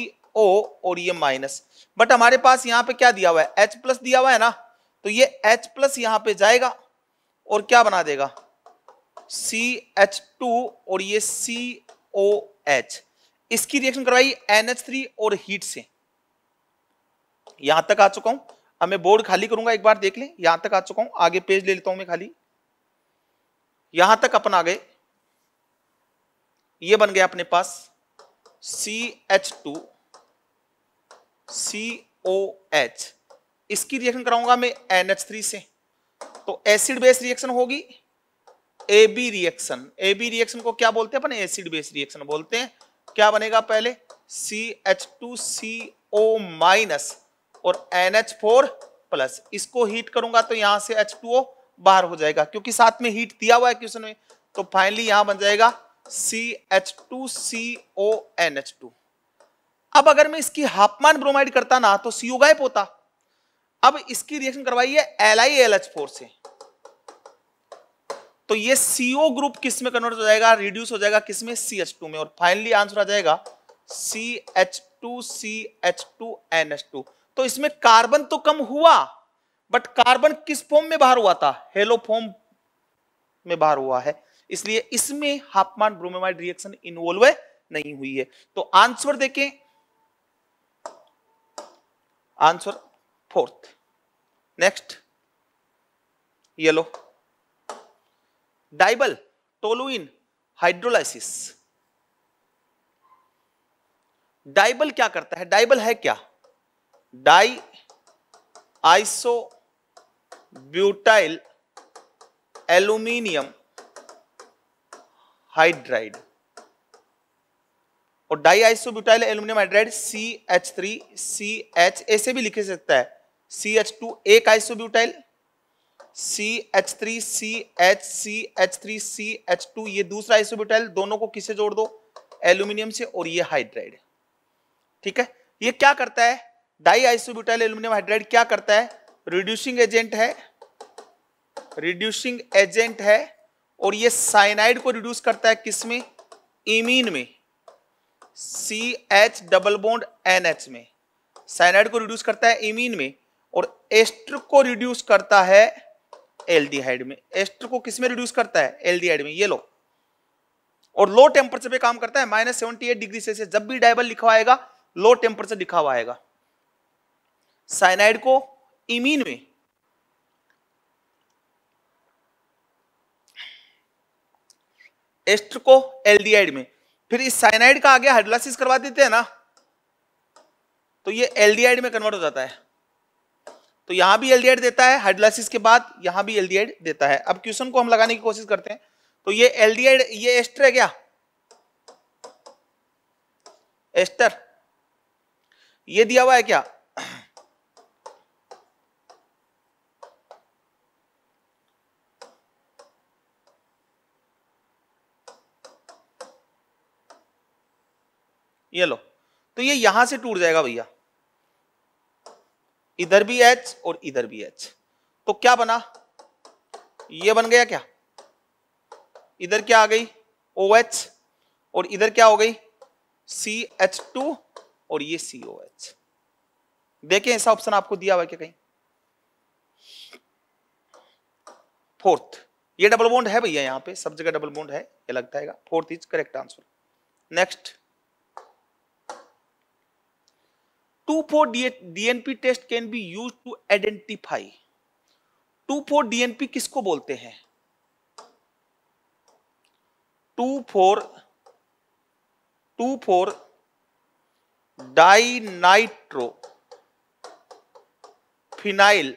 ओ और ये माइनस बट हमारे पास यहां पे क्या दिया हुआ है H प्लस दिया हुआ है ना तो ये एच प्लस यहां पे जाएगा और क्या बना देगा सी एच टू और ये सी ओ एच इसकी रिएक्शन करवाई एन एच थ्री और हीट से यहां तक आ चुका हूं अब मैं बोर्ड खाली करूंगा एक बार देख लें यहां तक आ चुका हूं आगे पेज ले लेता हूं मैं खाली यहां तक अपन आ गए ये बन गया अपने पास C H two C O H इसकी रिएक्शन कराऊंगा मैं एन एच थ्री से तो एसिड बेस रिएक्शन होगी A B reaction A B reaction को क्या बोलते हैं अपन एसिड बेस रिएक्शन बोलते हैं क्या बनेगा पहले C H two C O minus और एन एच फोर प्लस इसको हीट करूंगा तो यहां से एच टू ओ बाहर हो जाएगा क्योंकि साथ में हीट दिया हुआ है क्वेश्चन में तो फाइनली यहां बन जाएगा C H two C O N H two अब अगर मैं इसकी हापमान ब्रोमाइड करता ना तो सीओ गायब होता अब इसकी रिएक्शन करवाई है L I L H four से तो ये सीओ ग्रुप किस में कन्वर्ट हो जाएगा रिड्यूस हो जाएगा किस में सी एच टू में और फाइनली आंसर आ जाएगा C H two C H two N H two तो इसमें कार्बन तो कम हुआ बट कार्बन किस फॉर्म में बाहर हुआ था हेलो फॉर्म में बाहर हुआ है इसलिए इसमें हापमान ब्रोमेमाइड रिएक्शन इन्वॉल्व नहीं हुई है तो आंसर देखें आंसर फोर्थ नेक्स्ट येलो डाइबल टोलुइन हाइड्रोलाइसिस डाइबल क्या करता है डाइबल है क्या diisobutyl aluminium hydride और diisobutyl aluminium hydride C H three C H ऐसे भी लिखे सकता है सी एच टू एक isobutyl C H three C H C H three C H two ये दूसरा isobutyl दोनों को किसे जोड़ दो एल्यूमिनियम से और ये हाइड्राइड ठीक है ये क्या करता है डाई आइसोब्यूटाइल एल्यूमिनियम हाइड्राइड क्या करता है रिड्यूसिंग एजेंट है रिड्यूसिंग एजेंट है और ये साइनाइड को रिड्यूस करता है किसमें इमीन में C H double bond N H में साइनाइड को रिड्यूस करता है इमीन में और एस्टर को रिड्यूस करता है एल्डिहाइड में एस्टर को किसमें रिड्यूस करता है एल्डिहाइड में ये लो और लो टेम्परेचर पे काम करता है minus seventy eight degree Celsius जब भी डायबल लिखवाएगा लो टेम्परेचर लिखा हुआ आएगा साइनाइड को इमीन में एस्ट्र को एल्डिहाइड में फिर इस साइनाइड का आगे हाइड्रोलाइसिस करवा देते हैं ना तो ये एल्डिहाइड में कन्वर्ट हो जाता है तो यहां भी एल्डिहाइड देता है हाइड्रोलाइसिस के बाद यहां भी एल्डिहाइड देता है अब क्वेश्चन को हम लगाने की कोशिश करते हैं तो ये एल्डिहाइड ये एस्टर है क्या एस्टर ये दिया हुआ है क्या ये लो तो ये यहां से टूट जाएगा भैया इधर भी एच और इधर भी एच तो क्या बना ये बन गया क्या इधर क्या आ गई ओ एच और इधर क्या हो गई सी एच टू और ये सी ओ एच देखें ऐसा ऑप्शन आपको दिया हुआ क्या कहीं फोर्थ ये डबल बोन्ड है भैया यहां पे सब जगह डबल बोन्ड है ये लगता है fourth is correct answer next 2,4-DNP test can be use to identify 2,4-DNP किसको बोलते हैं 2,4 फोर डाइनाइट्रो फिनाइल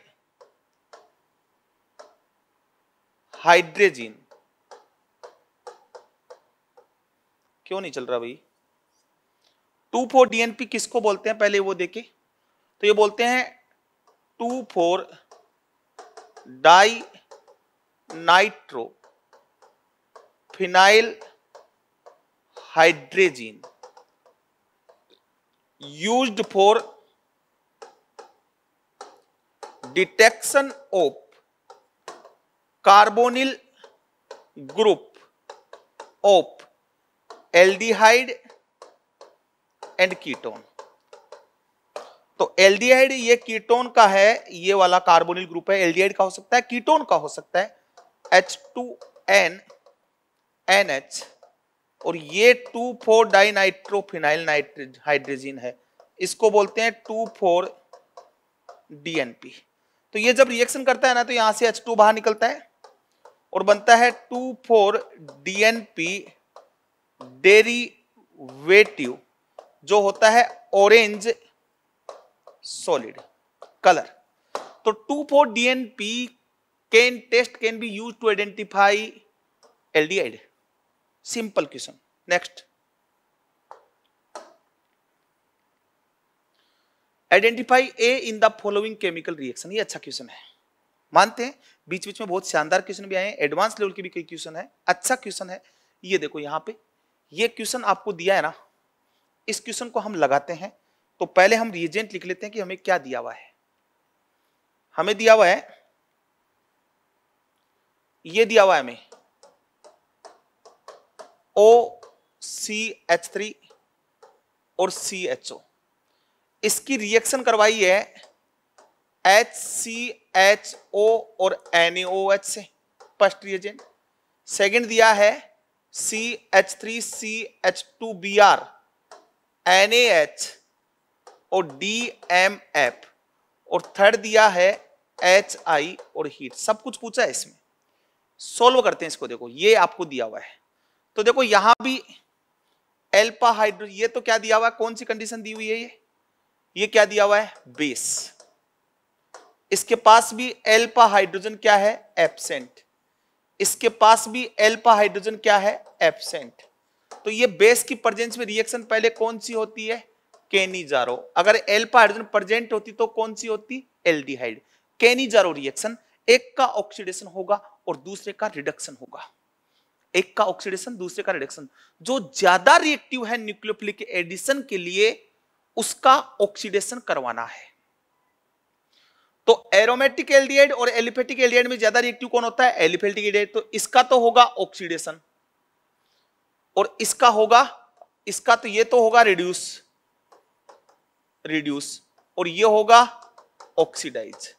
हाइड्रेजिन क्यों नहीं चल रहा भाई टू फोर डीएनपी किसको बोलते हैं पहले वो देखे तो ये बोलते हैं two four dinitro phenyl hydrazine use for detection of carbonyl group of aldehyde and ketone तो एल्डिहाइड ये कीटोन का है ये वाला कार्बोनिल ग्रुप है एल्डिहाइड का हो सकता है कीटोन का हो सकता है H two N N H और ये टू फोर डाइनाइट्रोफिनाइल हाइड्रोजन है इसको बोलते हैं टू फोर डीएनपी तो ये जब रिएक्शन करता है ना तो यहां से एच टू बाहर निकलता है और बनता है टू फोर डीएनपी वेटिव जो होता है ऑरेंज सॉलिड कलर तो two four DNP can test can be use to identify aldehyde simple question next identify A in the following chemical reaction ये अच्छा क्वेश्चन है मानते हैं बीच बीच में बहुत शानदार क्वेश्चन भी आए हैं एडवांस लेवल के भी कई क्वेश्चन है अच्छा क्वेश्चन है ये देखो यहां पे ये क्वेश्चन आपको दिया है ना इस क्वेश्चन को हम लगाते हैं तो पहले हम रिएजेंट लिख लेते हैं कि हमें क्या दिया हुआ है हमें दिया हुआ है ये दिया हुआ है हमें ओ सी एच थ्री और सी एच ओ इसकी रिएक्शन करवाई है एच सी एच ओ और एन एच से फर्स्ट रिएजेंट सेकेंड दिया है C H three C H two B R N और डी एम एफ और थर्ड दिया है एच आई और हीट सब कुछ पूछा है इसमें सोल्व करते हैं इसको देखो ये आपको दिया हुआ है तो देखो यहां भी एल्पा हाइड्रो ये तो क्या दिया हुआ है कौन सी कंडीशन दी हुई है ये ये क्या दिया हुआ है बेस इसके पास भी एल्पा हाइड्रोजन क्या है एबसेंट इसके पास भी एल्पा हाइड्रोजन क्या है एबसेंट तो ये बेस की प्रेजेंस में रिएक्शन पहले कौन सी होती है केनीजारो अगर एल्फा हाइड्रोजन प्रेजेंट होती तो कौन सी होती एल्डिहाइड केनीजारो रिएक्शन एक का ऑक्सीडेशन होगा और दूसरे का रिडक्शन होगा एक का ऑक्सीडेशन दूसरे का रिडक्शन जो ज्यादा रिएक्टिव है न्यूक्लियोफिलिक एडिशन के लिए उसका ऑक्सीडेशन करवाना है तो एरोमेटिक एल्डिहाइड और एलिफेटिक एल्डिहाइड में ज्यादा रिएक्टिव कौन होता है एलिफेटिक एल्डिहाइड तो इसका तो होगा ऑक्सीडेशन और इसका होगा इसका तो ये तो होगा रिड्यूस रिड्यूस और ये होगा ऑक्सीडाइज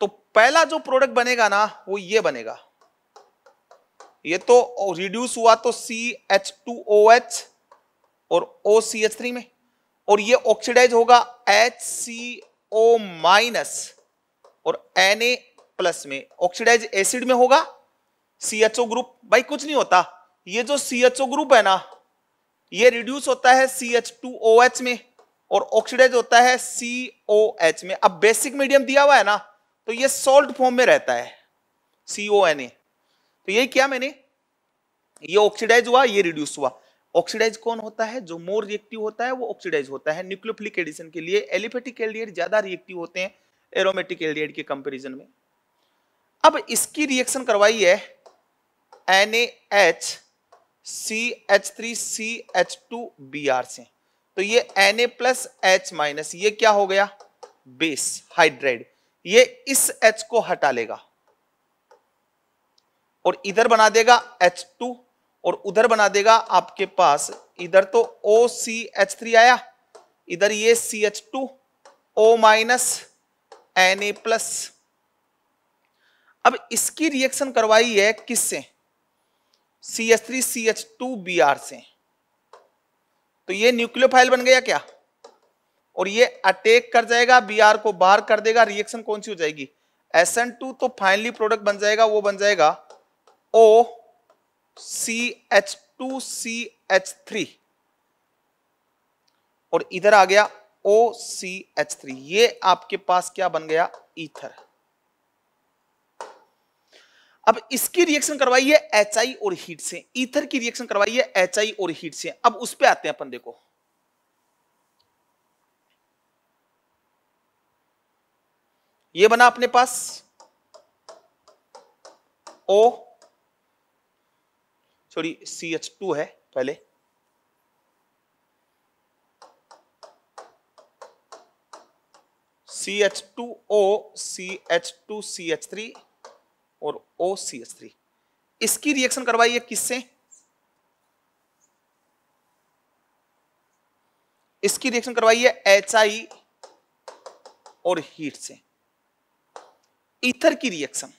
तो पहला जो प्रोडक्ट बनेगा ना वो ये बनेगा ये तो रिड्यूस हुआ तो C H two O H और ओ सी एच थ्री में और ये ऑक्सीडाइज होगा एच सी ओ माइनस और एन ए प्लस में ऑक्सीडाइज एसिड में होगा सी एच ओ ग्रुप भाई कुछ नहीं होता ये जो सी ग्रुप है ना ये रिड्यूस होता है C H two O H में और ऑक्सीडाइज होता है सी ओ एच में अब बेसिक मीडियम दिया हुआ है ना तो ये सॉल्ट फॉर्म में रहता है सी ओ एन ए तो यही किया मैंने ये ऑक्सीडाइज हुआ ये रिड्यूस हुआ ऑक्सीडाइज कौन होता है जो मोर रिएक्टिव होता है वो ऑक्सीडाइज होता है न्यूक्लियोफिलिक एडिशन के लिए एलिफेटिक एल्डिहाइड ज्यादा रिएक्टिव होते हैं एरोमेटिक एल्डिहाइड के कंपैरिजन में अब इसकी रिएक्शन करवाई है N A H C H three C H two B R से तो ये N A plus H minus ये क्या हो गया बेस हाइड्रेड ये इस एच को हटा लेगा और इधर बना देगा एच टू और उधर बना देगा आपके पास इधर तो ओ सी एच थ्री आया इधर ये C H two O minus N A plus अब इसकी रिएक्शन करवाई है किससे C H three C H two B R से तो ये न्यूक्लियोफाइल बन गया क्या और ये अटैक कर जाएगा बी आर को बाहर कर देगा रिएक्शन कौन सी हो जाएगी एस एन टू तो फाइनली प्रोडक्ट बन जाएगा वो बन जाएगा O C H two C H three और इधर आ गया ओ सी एच थ्री ये आपके पास क्या बन गया ईथर अब इसकी रिएक्शन करवाई है एच आई और हीट से ईथर की रिएक्शन करवाई है एच आई और हीट से अब उस पर आते हैं अपन देखो ये बना अपने पास oh sorry C H two है पहले C H two O C H two C H three और ओ सी एस थ्री इसकी रिएक्शन करवाई है किससे इसकी रिएक्शन करवाई है एच आई और हीट से इथर की रिएक्शन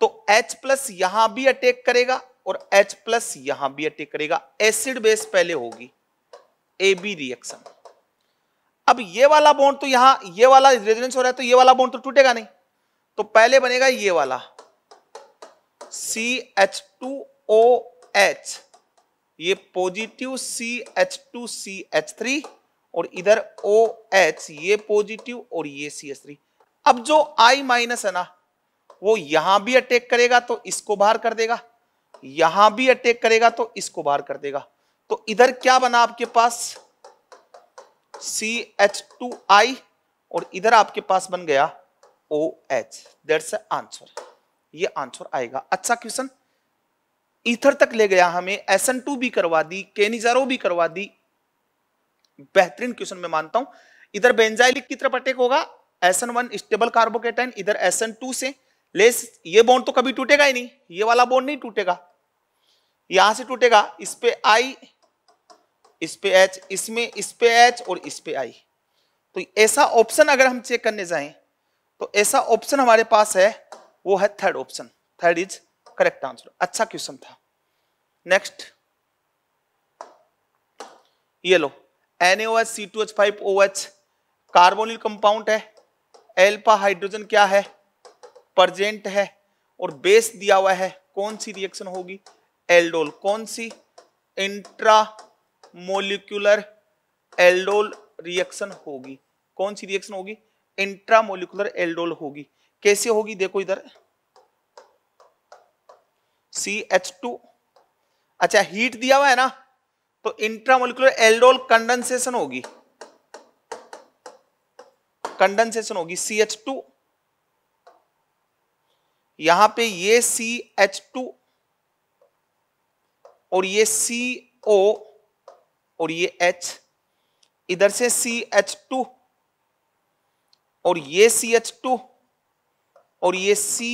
तो H प्लस यहां भी अटैक करेगा और H प्लस यहां भी अटैक करेगा एसिड बेस पहले होगी ए बी रिएक्शन अब ये वाला बॉन्ड तो यहां ये वाला रेजिडेंस हो रहा है तो ये वाला बॉन्ड तो टूटेगा नहीं तो पहले बनेगा ये वाला C H two O H ये positive C H two C H three और इधर ओ एच ये पॉजिटिव और ये सी एच थ्री अब जो आई माइनस है ना वो यहां भी अटैक करेगा तो इसको बाहर कर देगा यहां भी अटैक करेगा तो इसको बाहर कर देगा तो इधर क्या बना आपके पास सी एच टू आई और इधर आपके पास बन गया ओ एच दैट्स आंसर ये आंसर आएगा अच्छा क्वेश्चन ईथर तक ले गया हमें एस टू भी करवा दी केनिजारो भी करवा दी बेहतरीन क्वेश्चन में मानता हूं इधर बेंजाइलिक की तरफ अटैक होगा एसन वन स्टेबल कार्बोकेटाइन इधर एसन टू से लेस ये बोन तो कभी टूटेगा ही नहीं ये वाला बोन नहीं टूटेगा यहां से टूटेगा इस पे आई इस पे एच इसमें इस पे एच और इस पे आई तो ऐसा ऑप्शन अगर हम चेक करने जाएं तो ऐसा ऑप्शन हमारे पास है वो है third option third is correct answer अच्छा क्वेश्चन था नेक्स्ट ये लो NH C two H five O H carbonyl compound है एल्पा हाइड्रोजन क्या है परजेंट है और बेस दिया हुआ है कौन सी रिएक्शन होगी एल्डोल कौन सी इंट्रा मोलिकुलर एल्डोल रिएक्शन होगी कौन सी रिएक्शन होगी इंट्रामोलिकुलर एल्डोल होगी कैसे होगी देखो इधर सी एच टू अच्छा हीट दिया हुआ है ना तो इंट्रामोलिकुलर एल्डोल कंडेंसेशन होगी कंडेंसेशन होगी सी एच टू यहां पे ये सी एच टू और ये सी ओ और ये एच इधर से सी एच टू और ये सी एच टू और ये सी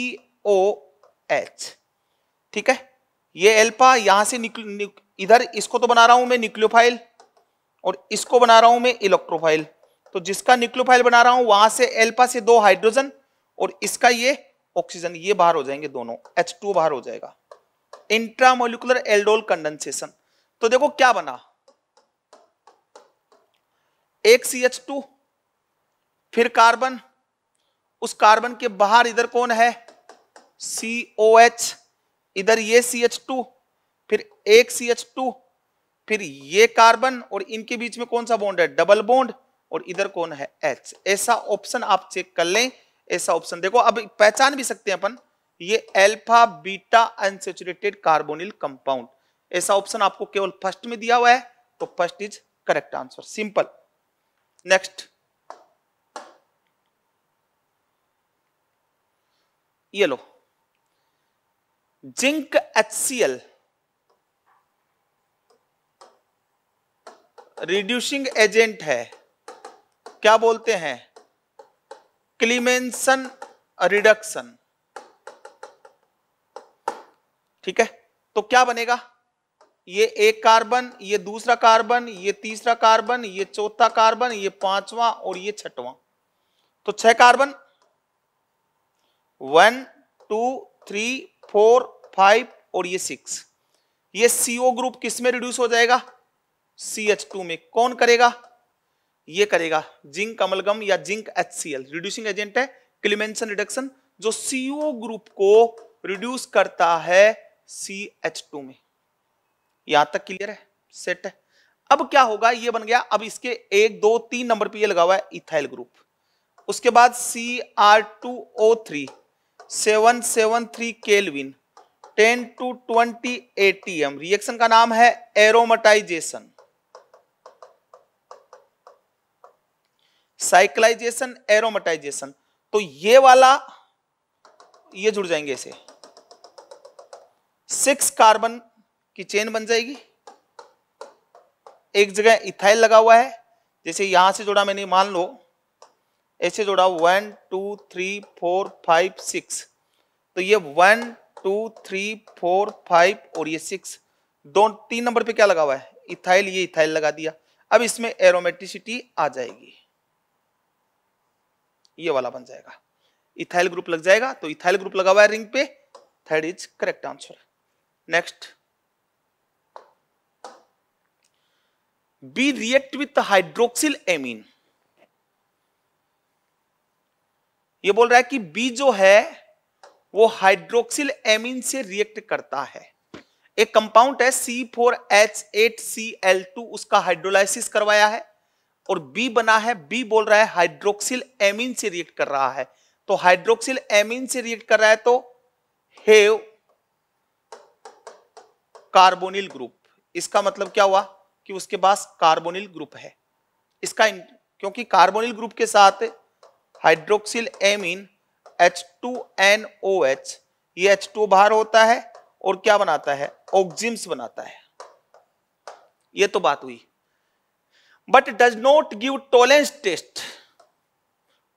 ओ एच ठीक है ये एल्पा यहां से निकल इधर इसको तो बना रहा हूं मैं न्यूक्लियोफाइल और इसको बना रहा हूं मैं इलेक्ट्रोफाइल तो जिसका न्यूक्लियोफाइल बना रहा हूं वहां से एल्पा से दो हाइड्रोजन और इसका ये ऑक्सीजन ये बाहर हो जाएंगे दोनों एच टू बाहर हो जाएगा इंट्रामोलिकुलर एल्डोल कंडेंसेशन तो देखो क्या बना एक सी एच टू फिर कार्बन उस कार्बन के बाहर इधर कौन है सी ओ एच इधर ये सी एच टू फिर एक सी एच टू फिर ये कार्बन और इनके बीच में कौन सा बॉन्ड है डबल बॉन्ड और इधर कौन है एच ऐसा ऑप्शन आप चेक कर लें ऐसा ऑप्शन देखो अब पहचान भी सकते हैं अपन ये alpha beta unsaturated carbonyl compound ऐसा ऑप्शन आपको केवल फर्स्ट में दिया हुआ है तो first is correct answer simple next ये लो zinc H C L reducing agent है क्या बोलते हैं क्लीमेंसन रिडक्शन ठीक है तो क्या बनेगा ये एक कार्बन ये दूसरा कार्बन ये तीसरा कार्बन ये चौथा कार्बन ये पांचवा और ये छठवां तो छह carbon one two three four five और ये सिक्स ये सीओ ग्रुप किस में रिड्यूस हो जाएगा सी एच टू में कौन करेगा ये करेगा जिंक अमलगम या zinc H C L reducing agent है क्लिमेंशन रिडक्शन जो सीओ ग्रुप को रिड्यूस करता है सी एच टू में यहां तक क्लियर है सेट है अब क्या होगा ये बन गया अब इसके एक दो तीन नंबर पे ये लगा हुआ है इथाइल ग्रुप उसके बाद C R two O three seven seven three kelvin ten two twenty ATM reaction का नाम है एरोमेटाइजेशन साइक्लाइजेशन एरोमेटाइजेशन तो ये वाला ये जुड़ जाएंगे इसे सिक्स कार्बन की चेन बन जाएगी एक जगह इथाइल लगा हुआ है जैसे यहां से जुड़ा मैंने मान लो ऐसे जोड़ा one two three four five six तो ये one two three four five और ये सिक्स दो तीन नंबर पे क्या लगा हुआ है इथाइल ये इथाइल लगा दिया अब इसमें एरोमेटिसिटी आ जाएगी ये वाला बन जाएगा इथाइल ग्रुप लग जाएगा तो इथाइल ग्रुप लगा हुआ है रिंग पे third is correct answer next B react with hydroxyl amine ये बोल रहा है कि बी जो है वो हाइड्रोक्सिल एमिन से रिएक्ट करता है एक कंपाउंड है C four H eight C L two उसका हाइड्रोलाइसिस करवाया है और बी बना है बी बोल रहा है हाइड्रोक्सिल एमिन से रिएक्ट कर रहा है तो हाइड्रोक्सिल एमिन से रिएक्ट कर रहा है तो हेव कार्बोनिल ग्रुप इसका मतलब क्या हुआ कि उसके पास कार्बोनिल ग्रुप है इसका क्योंकि कार्बोनिल ग्रुप के साथ हाइड्रोक्सिल एमिन एच ये एच टू बाहर होता है और क्या बनाता है ऑक्जिम्स बनाता है ये तो बात हुई but does not give Tollens test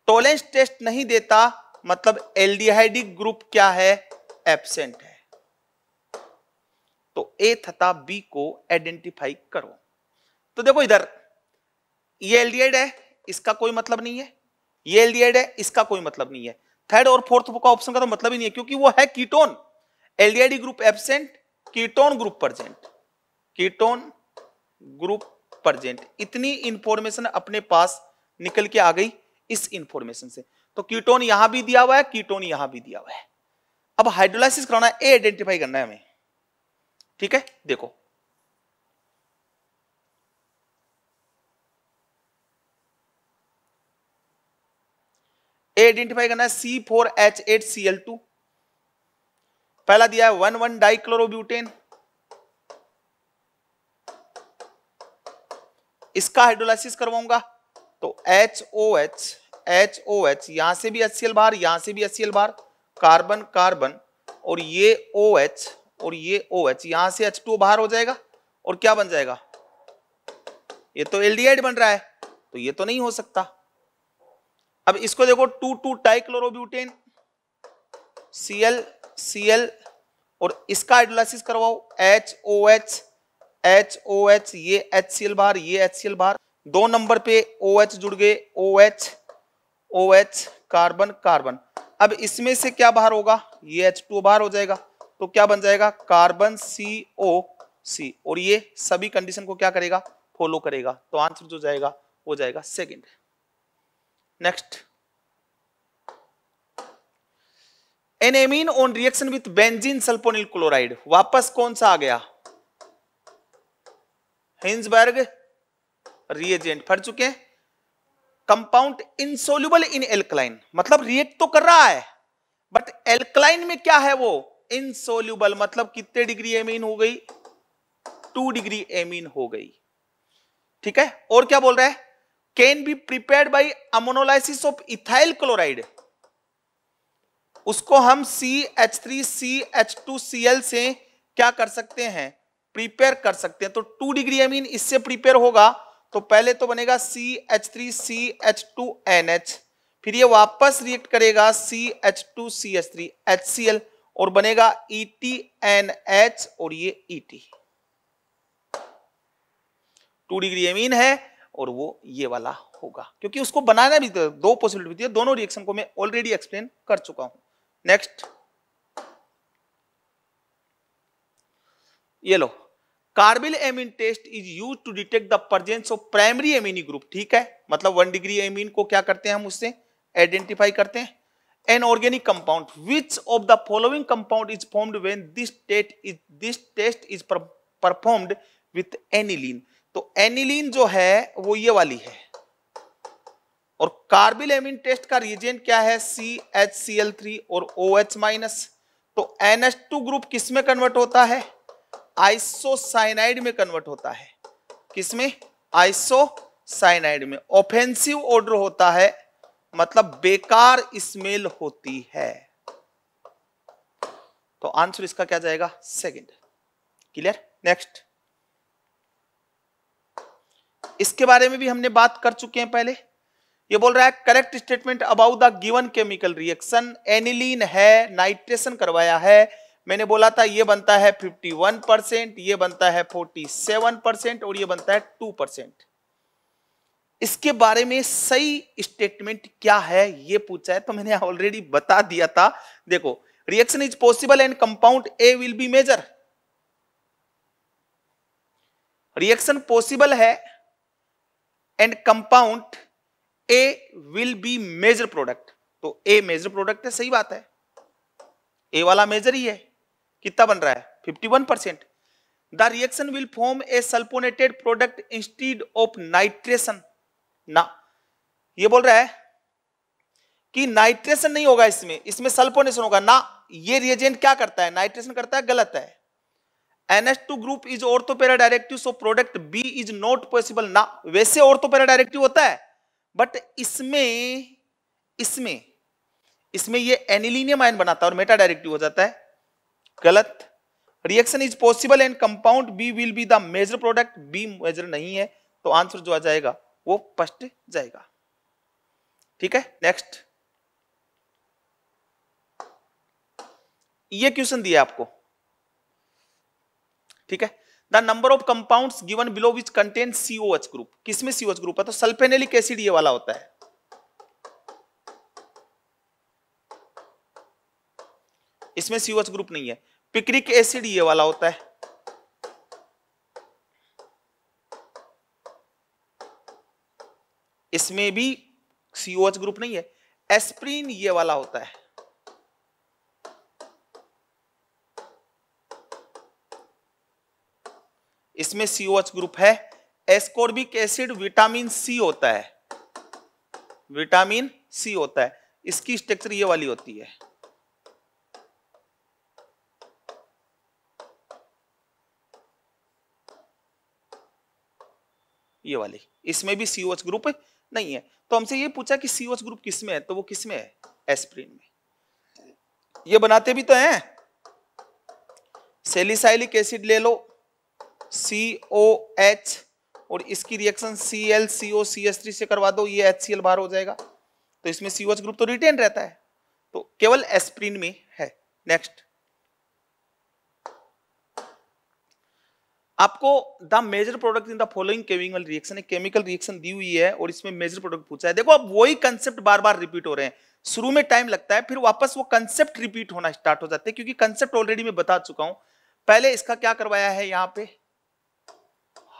Tollens test नहीं देता मतलब एल्डिहाइडिक ग्रुप क्या है एबसेंट है तो ए तथा बी को आइडेंटिफाई करो तो देखो इधर ये एल्डिहाइड है इसका कोई मतलब नहीं है ये एल है इसका कोई मतलब नहीं है थर्ड और फोर्थ का ऑप्शन का तो मतलब ही नहीं है क्योंकि वो है ketone L group absent ketone group present ketone group present इतनी इंफॉर्मेशन अपने पास निकल के आ गई इस इंफॉर्मेशन से तो कीटोन यहां भी दिया हुआ है कीटोन यहां भी दिया हुआ है अब हाइड्रोलाइसिस कराना है ए आइडेंटिफाई करना है हमें ठीक है देखो आइडेंटिफाई करना है C four H eight C L two पहला दिया है वन वन डाइक्लोरोब्यूटेन इसका हाइड्रोलाइसिस करवाऊंगा तो H O H H O H यहां से भी एच बाहर यहां से भी एच बाहर कार्बन कार्बन और ये ओ एच और ये ओ एच यहां से एच टू बाहर हो जाएगा और क्या बन जाएगा ये तो एल्डिहाइड बन रहा है तो ये तो नहीं हो सकता अब इसको देखो two two dichlorobutane C L C L और इसका एडोलाइसिस करवाओ H O H H O H ये एच सी एल बाहर ये एच सी एल बाहर दो नंबर पे ओ OH एच जुड़ गए O H O H carbon carbon अब इसमें से क्या बाहर होगा ये एच टू बाहर हो जाएगा तो क्या बन जाएगा कार्बन सी ओ सी और ये सभी कंडीशन को क्या करेगा फॉलो करेगा तो आंसर जो जाएगा वो जाएगा second next N amine on reaction with benzene sulphonyl chloride वापस कौन सा आ गया हिंसबर्ग रिएजेंट फट चुके हैं कंपाउंड इनसोल्यूबल इन एल्कलाइन मतलब रिएक्ट तो कर रहा है बट एल्कलाइन में क्या है वो इनसोल्यूबल मतलब कितने डिग्री एमीन हो गई टू डिग्री एमीन हो गई ठीक है और क्या बोल रहा है can be prepared by ammonolysis of ethyl chloride उसको हम C H three C H two C L से क्या कर सकते हैं प्रिपेयर कर सकते हैं तो टू डिग्री मीन इससे प्रिपेयर होगा तो पहले तो बनेगा C H three C H two N H फिर ये वापस रिएक्ट करेगा C H two C H three H C L और बनेगा ई टी एन एच और ये E T two degree amine है और वो ये वाला होगा क्योंकि उसको बनाना भी तो दो पॉसिबिलिटी है दोनों रिएक्शन को मैं ऑलरेडी एक्सप्लेन कर चुका हूं नेक्स्ट ये लो carbylamine test is use to detect the presence of primary amine group ठीक है मतलब वन डिग्री एमिन को क्या करते हैं हम उससे आइडेंटिफाई करते हैं an organic compound which of the following compound is formed when this test is this test is performed with aniline तो एनिलीन जो है वो ये वाली है और कार्बिल एमिन टेस्ट का रीजेंट क्या है C H C L three और ओ एच माइनस तो एन एच टू ग्रुप किस में कन्वर्ट होता है आइसोसाइनाइड में कन्वर्ट होता है किसमें आइसोसाइनाइड में ऑफेंसिव ऑर्डर होता है मतलब बेकार स्मेल होती है तो आंसर इसका क्या जाएगा सेकंड क्लियर नेक्स्ट इसके बारे में भी हमने बात कर चुके हैं पहले ये बोल रहा है correct statement about the given chemical reaction aniline है नाइट्रेशन करवाया है मैंने बोला था ये बनता है 51 परसेंट ये बनता है 47 परसेंट और ये बनता है 2 परसेंट इसके बारे में सही स्टेटमेंट क्या है ये पूछा है तो मैंने ऑलरेडी बता दिया था देखो reaction is possible and compound A will be major reaction possible है and compound A will be major product तो ए मेजर प्रोडक्ट है सही बात है ए वाला मेजर ही है कितना बन रहा है 51 percent the reaction will form a sulphonated product instead of nitration ना ये बोल रहा है कि नाइट्रेशन नहीं होगा इसमें इसमें सल्फोनेशन होगा ना ये रिएजेंट क्या करता है नाइट्रेशन करता है गलत है two group is ortho para directive so product B is not possible ना वैसे ऑर्थोपेरा डायरेक्टिव होता है बट इसमें इसमें इसमें ये एनिलीनियम आयन बनाता है और मेटा डायरेक्टिव हो जाता है गलत reaction is possible and compound B will be the major product B major नहीं है तो आंसर जो आ जाएगा वो फर्स्ट जाएगा ठीक है नेक्स्ट ये क्वेश्चन दिया आपको ठीक है the number of compound given below which contain COH group किसमें एच ग्रुप है तो सल्फेनिक एसिड ये वाला होता है इसमें एच ग्रुप नहीं है पिक्रिक एसिड ये वाला होता है इसमें भी सीओएच ग्रुप नहीं है एस्प्रीन ये वाला होता है इसमें सीओएच ग्रुप है एस्कोर्बिक एसिड विटामिन सी होता है विटामिन सी होता है इसकी स्ट्रक्चर ये वाली होती है ये वाली इसमें भी सीओ ग्रुप नहीं है तो हमसे ये पूछा कि सीओ ग्रुप किसमें है तो वो किसमें है एस्प्रिन में ये बनाते भी तो हैं सेलिसाइलिक एसिड ले लो सी ओ एच और इसकी reaction C L C O C S three से करवा दो ये एच सी एल बाहर हो जाएगा तो इसमें सी एच ग्रुप तो रिटेन रहता है तो केवल एस्प्रिन में है नेक्स्ट आपको the major product in the following chemical reaction chemical reaction दी हुई है और इसमें मेजर प्रोडक्ट पूछा है देखो अब वही कंसेप्ट बार बार रिपीट हो रहे हैं शुरू में टाइम लगता है फिर वापस वो कंसेप्ट रिपीट होना स्टार्ट हो जाते हैं क्योंकि कंसेप्ट ऑलरेडी मैं बता चुका हूं पहले इसका क्या करवाया है यहाँ पे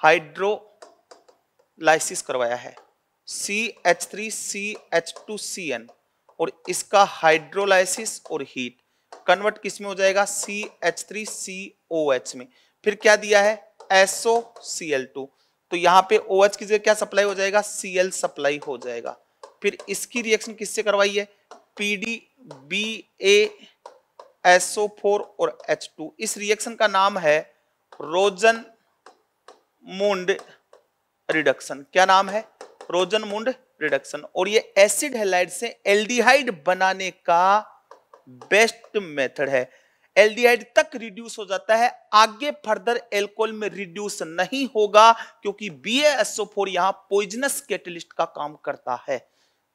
हाइड्रोलाइसिस करवाया है C H three C H two C N और इसका हाइड्रोलाइसिस और हीट कन्वर्ट किस में हो जाएगा C H three C O H में फिर क्या दिया है एसओ सी एल टू तो यहां पे ओ OH की जगह क्या सप्लाई हो जाएगा सी एल सप्लाई हो जाएगा फिर इसकी रिएक्शन किससे करवाई है P D B A SO four और एच टू इस रिएक्शन का नाम है रोजन मुंड रिडक्शन क्या नाम है रोजन मुंड रिडक्शन और ये एसिड हेलाइड से एल्डिहाइड बनाने का बेस्ट मेथड है एल्डिहाइड तक रिड्यूस हो जाता है आगे फर्दर एल्कोहल में रिड्यूस नहीं होगा क्योंकि बी एसओ यहां पॉइजनस कैटलिस्ट का काम करता है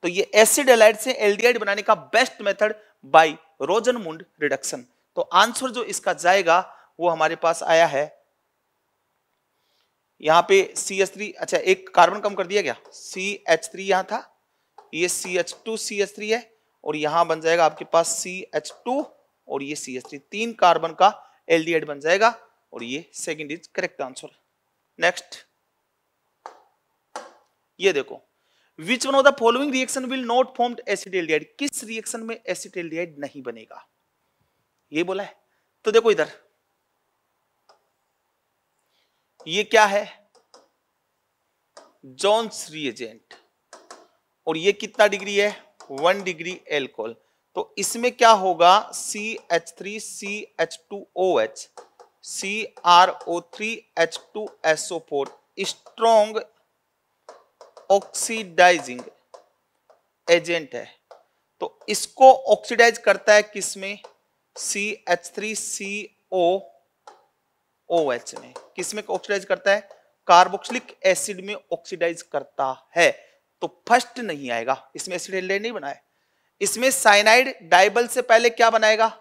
तो ये एसिड एलाइड से एल्डिहाइड बनाने का best method by रोजन Rosenmund reduction तो आंसर जो इसका जाएगा वो हमारे पास आया है यहाँ पे सी एच थ्री अच्छा एक कार्बन कम कर दिया गया सी एच थ्री यहाँ था ये C H two C H three है और यहाँ बन जाएगा आपके पास सी एच टू और ये सी एच थ्री तीन कार्बन का एल डी एड बन जाएगा और ये second is correct answer next ये देखो which one of the following reaction will not form acid aldehyde किस रिएक्शन में एसिड एल्डिहाइड नहीं बनेगा ये बोला है तो देखो इधर ये क्या है जॉन्स रिएजेंट और ये कितना डिग्री है वन डिग्री एल्कोहल तो इसमें क्या होगा C H three C H two O H C R O three H two S O four strong oxidising agent है तो इसको ऑक्सीडाइज करता है किसमें C H three C O O H में किस में ऑक्सीडाइज करता है कार्बोक्सिलिक एसिड में ऑक्सीडाइज करता है तो फर्स्ट नहीं आएगा इसमें एसिड हेलाइड नहीं बनाए इसमें साइनाइड डाइबल से पहले क्या बनाएगा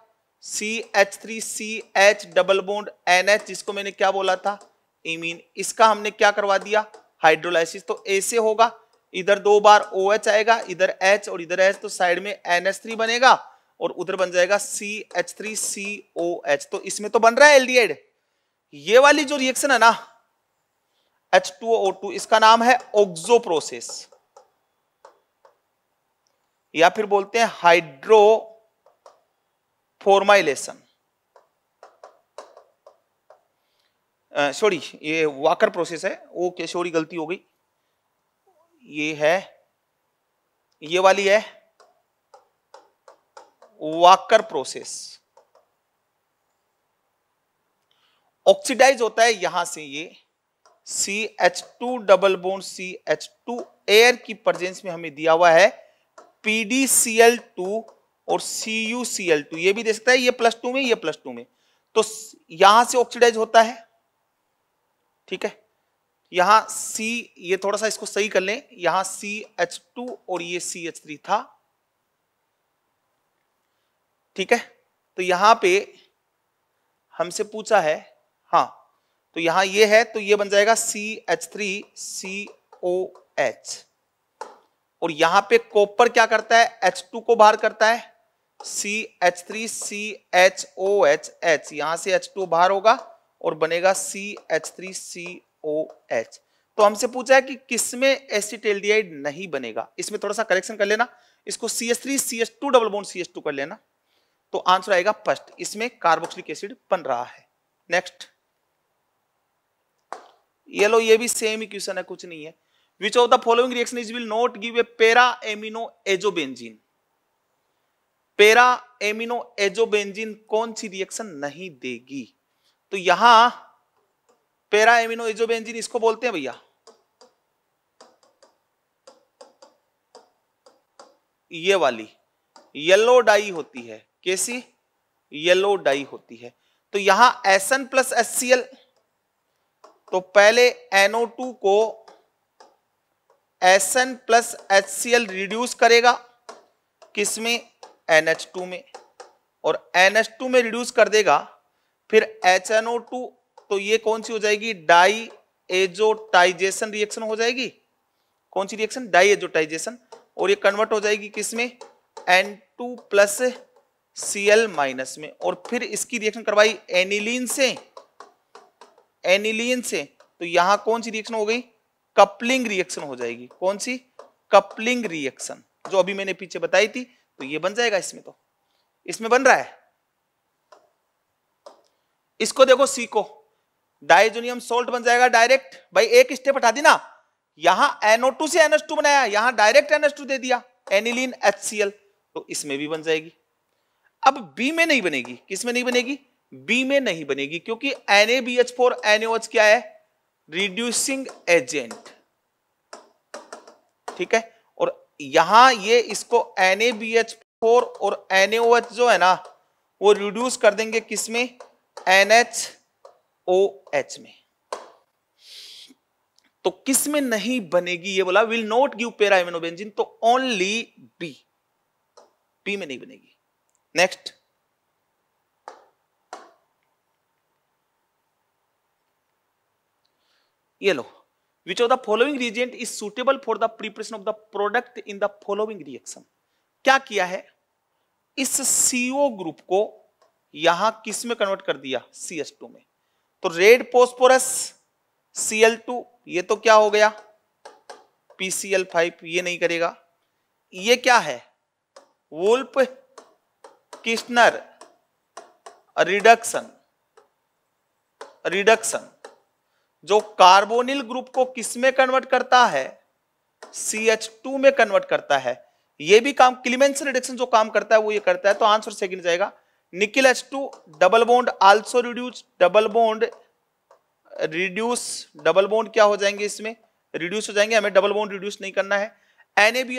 C H three C H double bond N H जिसको मैंने क्या बोला था इमीन इसका हमने क्या करवा दिया हाइड्रोलाइसिस तो ऐसे होगा इधर दो बार ओ OH आएगा इधर एच और इधर एच तो साइड में एन एच थ्री बनेगा और उधर बन जाएगा C H three C O H तो इसमें तो बन रहा है एल्डिहाइड ये वाली जो रिएक्शन है ना एच टू ओ टू इसका नाम है ओग्जो प्रोसेस या फिर बोलते हैं हाइड्रो फॉर्माइलेशन सॉरी ये वाकर प्रोसेस है ओके सॉरी गलती हो गई ये है ये वाली है वाकर प्रोसेस ऑक्सीडाइज होता है यहां से ये C H two double bond C H two air की प्रजेंस में हमें दिया हुआ है पीडीसीएल टू और C U C L two ये भी दे सकता है ये प्लस टू में ये प्लस टू में तो यहां से ऑक्सीडाइज होता है ठीक है यहां C ये थोड़ा सा इसको सही कर लें यहां सी एच टू और ये सी एच थ्री था ठीक है तो यहां पे हमसे पूछा है हाँ तो यहां ये है तो ये बन जाएगा C H three C O H और यहां पे कॉपर क्या करता है एच टू को बाहर करता है C H three C H O H H यहां से एच टू बाहर होगा और बनेगा C H three C O H तो हमसे पूछा है कि किसमें एसिटेल्डिहाइड नहीं बनेगा इसमें थोड़ा सा करेक्शन कर लेना इसको C S three C S two double bond C S two कर लेना तो आंसर आएगा फर्स्ट इसमें कार्बोक्सिलिक एसिड बन रहा है नेक्स्ट ये लो ये भी सेम इक्वेशन क्वेश्चन है कुछ नहीं है which of the following reaction is will not give a para amino azobenzene para amino azobenzene कौन सी रिएक्शन नहीं देगी तो यहां पेरा एमिनो एजोबेंजीन इसको बोलते हैं भैया ये वाली येलो डाई होती है कैसी येलो डाई होती है तो यहां S N plus S C L तो पहले NO2 को Sn प्लस एल रिड्यूस करेगा किसमें NH2 में और NH2 में रिड्यूस कर देगा फिर HNO2 तो ये कौन सी हो जाएगी डाई एजोटाइजेशन रिएक्शन हो जाएगी कौन सी रिएक्शन डाई एजोटाइजेशन और ये कन्वर्ट हो जाएगी किसमें N two plus C L minus में और फिर इसकी रिएक्शन करवाई एनिलीन से एनिलियन से तो यहां कौन सी रिएक्शन हो गई कपलिंग रिएक्शन हो जाएगी कौन सी कपलिंग रिएक्शन जो अभी मैंने पीछे बताई थी तो ये बन जाएगा इसमें तो इसमें बन रहा है इसको देखो को डायजोनियम सोल्ट बन जाएगा डायरेक्ट भाई एक स्टेप हटा दी ना यहां टू से टू बनाया यहां डायरेक्ट टू दे दिया एनिलीन एच तो इसमें भी बन जाएगी अब बी में नहीं बनेगी किसमें नहीं बनेगी बी में नहीं बनेगी क्योंकि N A B H four NH क्या है रिड्यूसिंग एजेंट ठीक है और यहां ये इसको N A B H four और एनएच जो है ना वो रिड्यूस कर देंगे किसमें एनएच ओ एच में तो किस में नहीं बनेगी ये बोला विल नॉट गिव पेरा तो ओनली बी बी में नहीं बनेगी नेक्स्ट ये लो which of the following reagent is suitable for the preparation of the product in the following reaction क्या किया है इस सीओ ग्रुप को यहां किस में कन्वर्ट कर दिया सी एस टू में तो red phosphorus C L two ये तो क्या हो गया पीसीएल फाइव ये नहीं करेगा ये क्या है वोल्प किस्नर रिडक्शन रिडक्शन जो कार्बोनिल ग्रुप को किस में कन्वर्ट करता है सी एच टू में कन्वर्ट करता है ये भी काम क्लिमेंस रिडक्शन जो काम करता है वो ये करता है तो आंसर सेकंड जाएगा nickel H two double bond also reduce double bond reduce double bond क्या हो जाएंगे इसमें रिड्यूस हो जाएंगे हमें डबल बोन्ड रिड्यूस नहीं करना है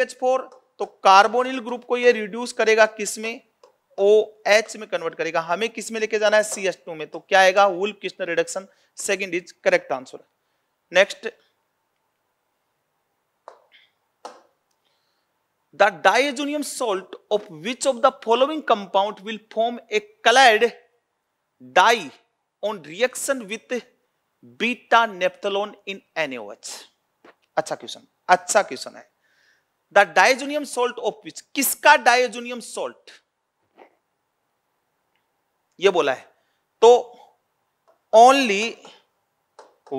एच फोर तो कार्बोनिल ग्रुप को ये रिड्यूस करेगा किस में ओ एच में कन्वर्ट करेगा हमें किस में लेके जाना है सी एच टू में तो क्या आएगा Wolff Kishner reduction second is correct answer next the diazonium salt of which of the following compound will form a colored dye on reaction with beta nephthalon in NaOH अच्छा question अच्छा question है the diazonium salt of which किसका diazonium salt ये बोला है तो only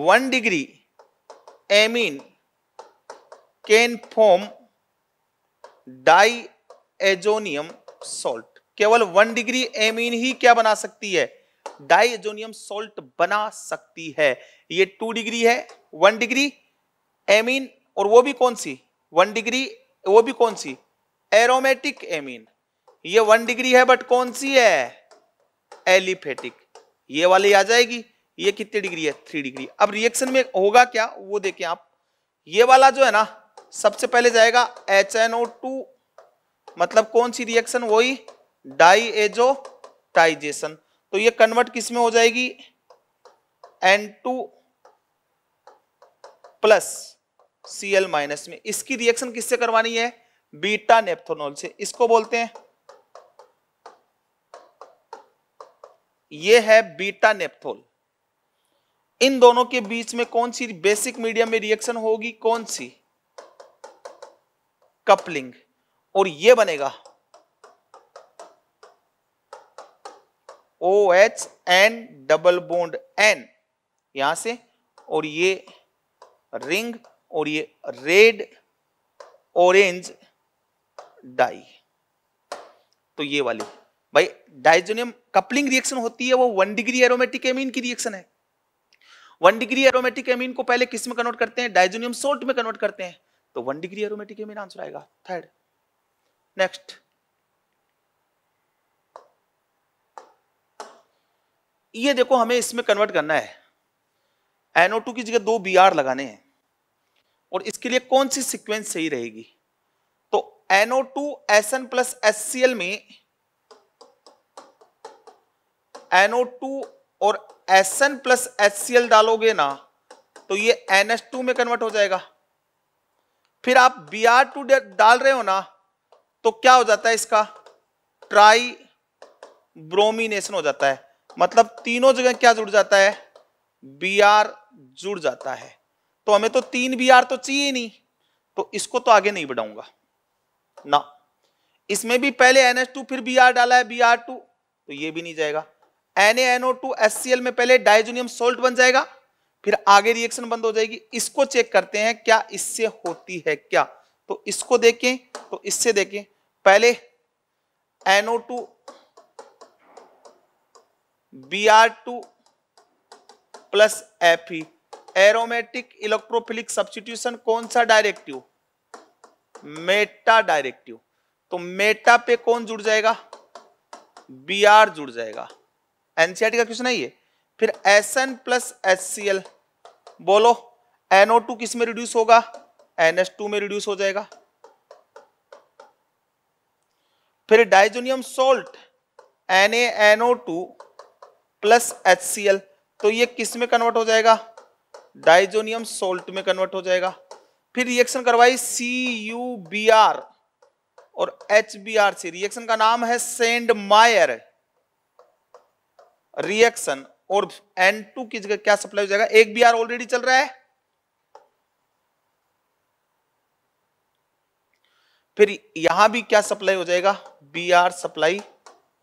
one degree amine can form diazonium salt. केवल one degree amine ही क्या बना सकती है डाइजोनियम सोल्ट बना सकती है ये टू डिग्री है वन डिग्री एमीन और वो भी कौन सी वन डिग्री वो भी कौन सी एरोमेटिक एमीन ये वन डिग्री है बट कौन सी है एलिफेटिक ये वाली आ जाएगी ये कितनी डिग्री है थ्री डिग्री अब रिएक्शन में होगा क्या वो देखें आप ये वाला जो है ना सबसे पहले जाएगा एच एन ओ टू मतलब कौन सी रिएक्शन वही डाई एजो टाइजेशन तो ये कन्वर्ट किस में हो जाएगी N two plus C L minus में इसकी रिएक्शन किससे करवानी है बीटा नेपथोनोल से इसको बोलते हैं ये है बीटा नेपथोल इन दोनों के बीच में कौन सी बेसिक मीडियम में रिएक्शन होगी कौन सी कपलिंग और ये बनेगा O H N double bond N यहां से और ये रिंग और ये रेड ऑरेंज डाई तो ये वाली भाई डाइजोनियम कपलिंग रिएक्शन होती है वो वन डिग्री एरोमेटिक एमीन की रिएक्शन है वन डिग्री एरोमेटिक एमीन को पहले किस में कन्वर्ट करते हैं डाइजोनियम सोल्ट में कन्वर्ट करते हैं तो one degree aromatic amine answer आएगा थर्ड नेक्स्ट ये देखो हमें इसमें कन्वर्ट करना है NO2 की जगह दो बी लगाने हैं और इसके लिए कौन सी सीक्वेंस सही रहेगी तो NO NO2 SN plus S में NO2 और Sn प्लस HCl डालोगे ना तो ये NH2 में कन्वर्ट हो जाएगा फिर आप Br2 डाल रहे हो ना तो क्या हो जाता है इसका ट्राई ब्रोमिनेशन हो जाता है मतलब तीनों जगह क्या जुड़ जाता है बी आर जुड़ जाता है तो हमें तो तीन बी आर तो चाहिए नहीं तो इसको तो आगे नहीं बढ़ाऊंगा ना इसमें भी पहले एनएस टू फिर बी आर डाला है बी आर टू तो ये भी नहीं जाएगा NaNO2 HCl में पहले डाइजोनियम सोल्ट बन जाएगा फिर आगे रिएक्शन बंद हो जाएगी इसको चेक करते हैं क्या इससे होती है क्या तो इसको देखें तो इससे देखें पहले NO2 Br2 plus Fe aromatic electrophilic substitution कौन सा डायरेक्टिव मेटा डायरेक्टिव तो मेटा पे कौन जुड़ जाएगा बी आर जुड़ जाएगा एनसीआर का क्वेश्चन है ये फिर S N plus S C L बोलो एनओ टू किस में रिड्यूस होगा एनएस टू में रिड्यूस हो जाएगा फिर diazonium salt N NO two plus H C L तो ये किस में कन्वर्ट हो जाएगा डाइजोनियम सोल्ट में कन्वर्ट हो जाएगा फिर रिएक्शन करवाई सी यू बी आर और एच बी आर से रिएक्शन का नाम है सेंड मायर रिएक्शन और N2 की जगह क्या सप्लाई हो जाएगा एक बी आर ऑलरेडी चल रहा है फिर यहां भी क्या सप्लाई हो जाएगा बी आर सप्लाई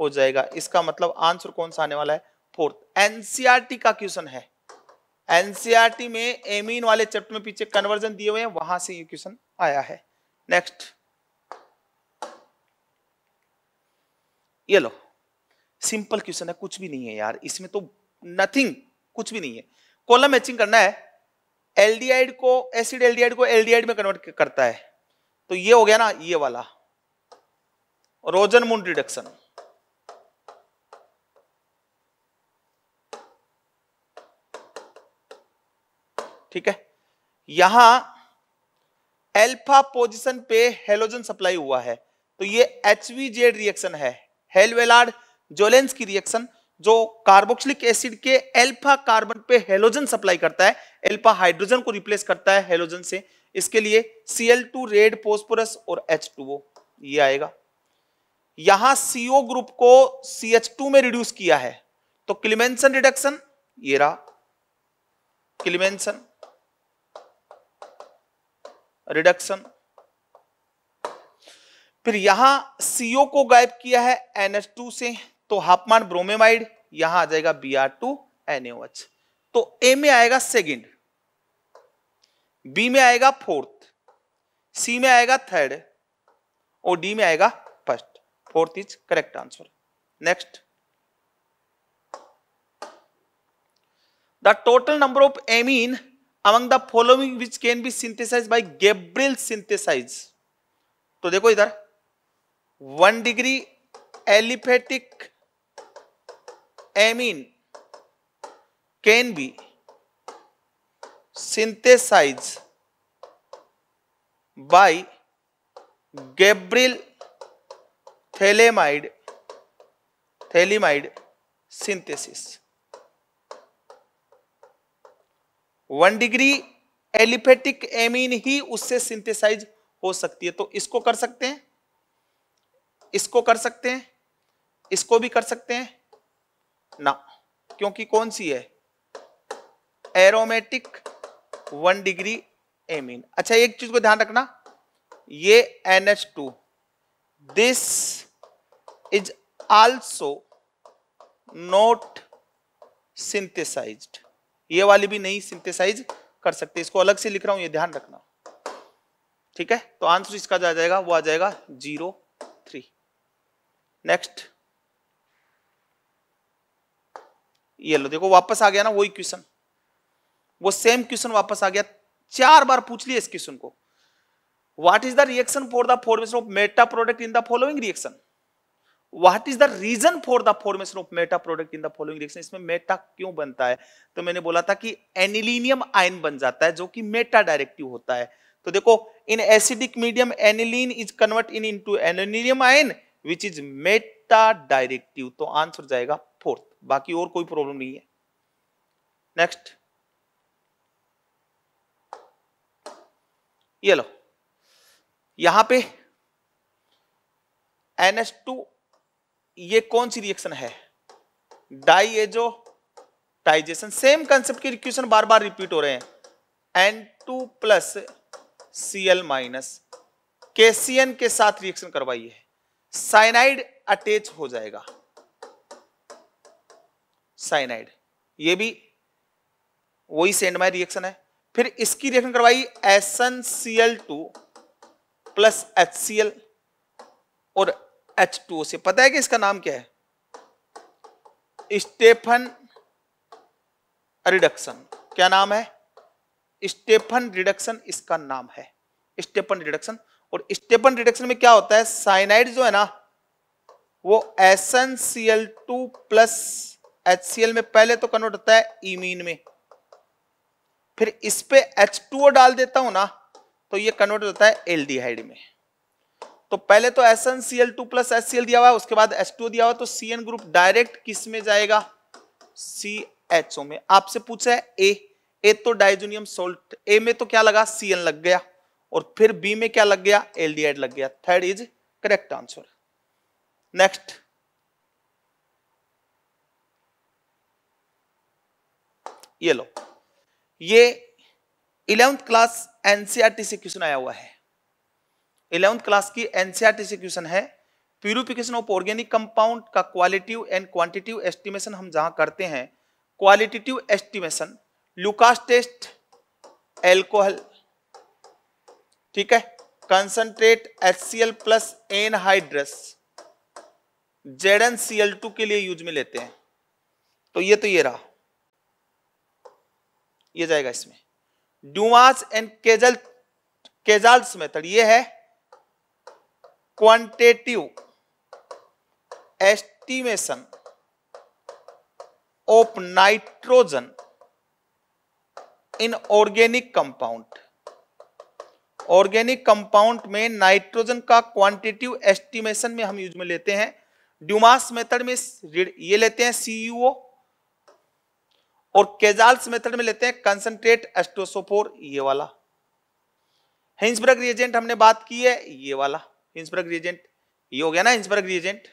हो जाएगा इसका मतलब आंसर कौन सा आने वाला है फोर्थ एनसीआरटी e का क्वेश्चन है एनसीआरटी e में एमीन वाले चैप्टर में पीछे कन्वर्जन दिए हुए हैं वहां से ये क्वेश्चन आया है नेक्स्ट ये लो सिंपल क्वेश्चन है कुछ भी नहीं है यार इसमें तो नथिंग कुछ भी नहीं है कॉलम मैचिंग करना है एल्डिहाइड को एसिड एल्डिहाइड को एल्डिहाइड में कन्वर्ट करता है तो ये हो गया ना ये वाला रोजन मून रिडक्शन ठीक है यहां एल्फा पोजीशन पे हेलोजन सप्लाई हुआ है तो ये एचवीजेड रिएक्शन है हेलवेलार्ड जोलेंस की रिएक्शन जो कार्बोक्सिलिक एसिड के एल्फा कार्बन पे हेलोजन सप्लाई करता है एल्फा हाइड्रोजन को रिप्लेस करता है हेलोजन से इसके लिए Cl2 रेड पोस्पोरस और H2O ये आएगा यहां CO ग्रुप को CH2 में रिड्यूस किया है तो क्लिमेंसन रिडक्शन ये रहा क्लिमेंसन रिडक्शन फिर यहां CO को गायब किया है NH2 से तो हापमान ब्रोमेमाइड यहां आ जाएगा बी आर टू एनएच तो ए में आएगा सेकेंड बी में आएगा फोर्थ सी में आएगा थर्ड और डी में आएगा first fourth is correct answer next the total number of amine among the following which can be synthesise by Gabriel synthesise तो देखो इधर one degree aliphatic amine can be synthesized by Gabriel thalamide thalamide synthesis. One degree aliphatic amine ही उससे synthesise हो सकती है तो इसको कर सकते हैं इसको कर सकते हैं इसको भी कर सकते हैं ना क्योंकि कौन सी है एरोमेटिक वन डिग्री एमीन अच्छा एक चीज को ध्यान रखना ये N H two this is also not synthesise ये वाली भी नहीं सिंथेसाइज कर सकते इसको अलग से लिख रहा हूं ये ध्यान रखना ठीक है तो आंसर इसका जा जाएगा वो आ जाएगा जीरो थ्री नेक्स्ट ये लो देखो वापस आ गया ना वही क्वेश्चन वो सेम क्वेश्चन वापस आ गया चार बार पूछ लिया इस क्वेश्चन को what is the reaction for the formation of meta product in the following reaction what is the reason for the formation of meta product in the following reaction इसमें meta क्यों बनता है तो मैंने बोला था कि एनिलीनियम आयन बन जाता है जो कि मेटा डायरेक्टिव होता है तो देखो in acidic medium aniline is convert in into anilinium ion which is meta directive तो आंसर जाएगा बाकी और कोई प्रॉब्लम नहीं है नेक्स्ट ये लो यहां पे टू ये कौन सी रिएक्शन है diazotisation same concept की रिक्वेशन बार बार रिपीट हो रहे हैं N two plus C L minus KCN के साथ रिएक्शन करवाइए साइनाइड अटैच हो जाएगा साइनाइड ये भी वही सेंड माई रिएक्शन है फिर इसकी रिएक्शन करवाई SN C L two plus H C L और एच टू से पता है कि इसका नाम क्या है स्टेफन रिडक्शन क्या नाम है स्टेफन रिडक्शन इसका नाम है स्टेफन रिडक्शन और स्टेफन रिडक्शन में क्या होता है साइनाइड जो है ना वो S N C L two plus HCl में पहले तो कन्वर्ट होता है इमीन e में फिर इस पे H2O डाल देता हूं ना तो ये कन्वर्ट होता है एल्डिहाइड में तो पहले तो S C L two plus S C L दिया हुआ है उसके बाद एस टू दिया हुआ तो सी एन ग्रुप डायरेक्ट किस में जाएगा सी एच ओ में आपसे पूछा है ए ए तो डाइजोनियम सोल्ट ए में तो क्या लगा सी एन लग गया और फिर बी में क्या लग गया एल लग गया third is correct answer next ये लो ये इलेवंथ क्लास एनसीआरटी से क्वेश्चन आया हुआ है इलेवंथ क्लास की एनसीआरटी से क्वेश्चन है प्यूरिफिकेशन ऑफ ऑर्गेनिक कंपाउंड का क्वालिटिव एंड क्वांटिटिव एस्टिमेशन हम जहां करते हैं qualitative estimation Lucas test alcohol ठीक है concentrate H C L plus anhydrous Z N C L two के लिए यूज में लेते हैं तो ये तो ये रहा ये जाएगा इसमें Dumas and Kjeldahl Kjeldahl's method ये है quantitative estimation of nitrogen in organic compound organic compound में नाइट्रोजन का क्वांटिटिव एस्टिमेशन में हम यूज में लेते हैं ड्यूमास मेथड में ये लेते हैं सीयूओ और केजाल्स मेथड में लेते हैं कंसंट्रेट एस्टोसोफोर ये वाला हिंसबर्ग रिएजेंट हमने बात की है ये वाला हिंसबर्ग रिएजेंट ये हो गया ना हिंसबर्ग रिएजेंट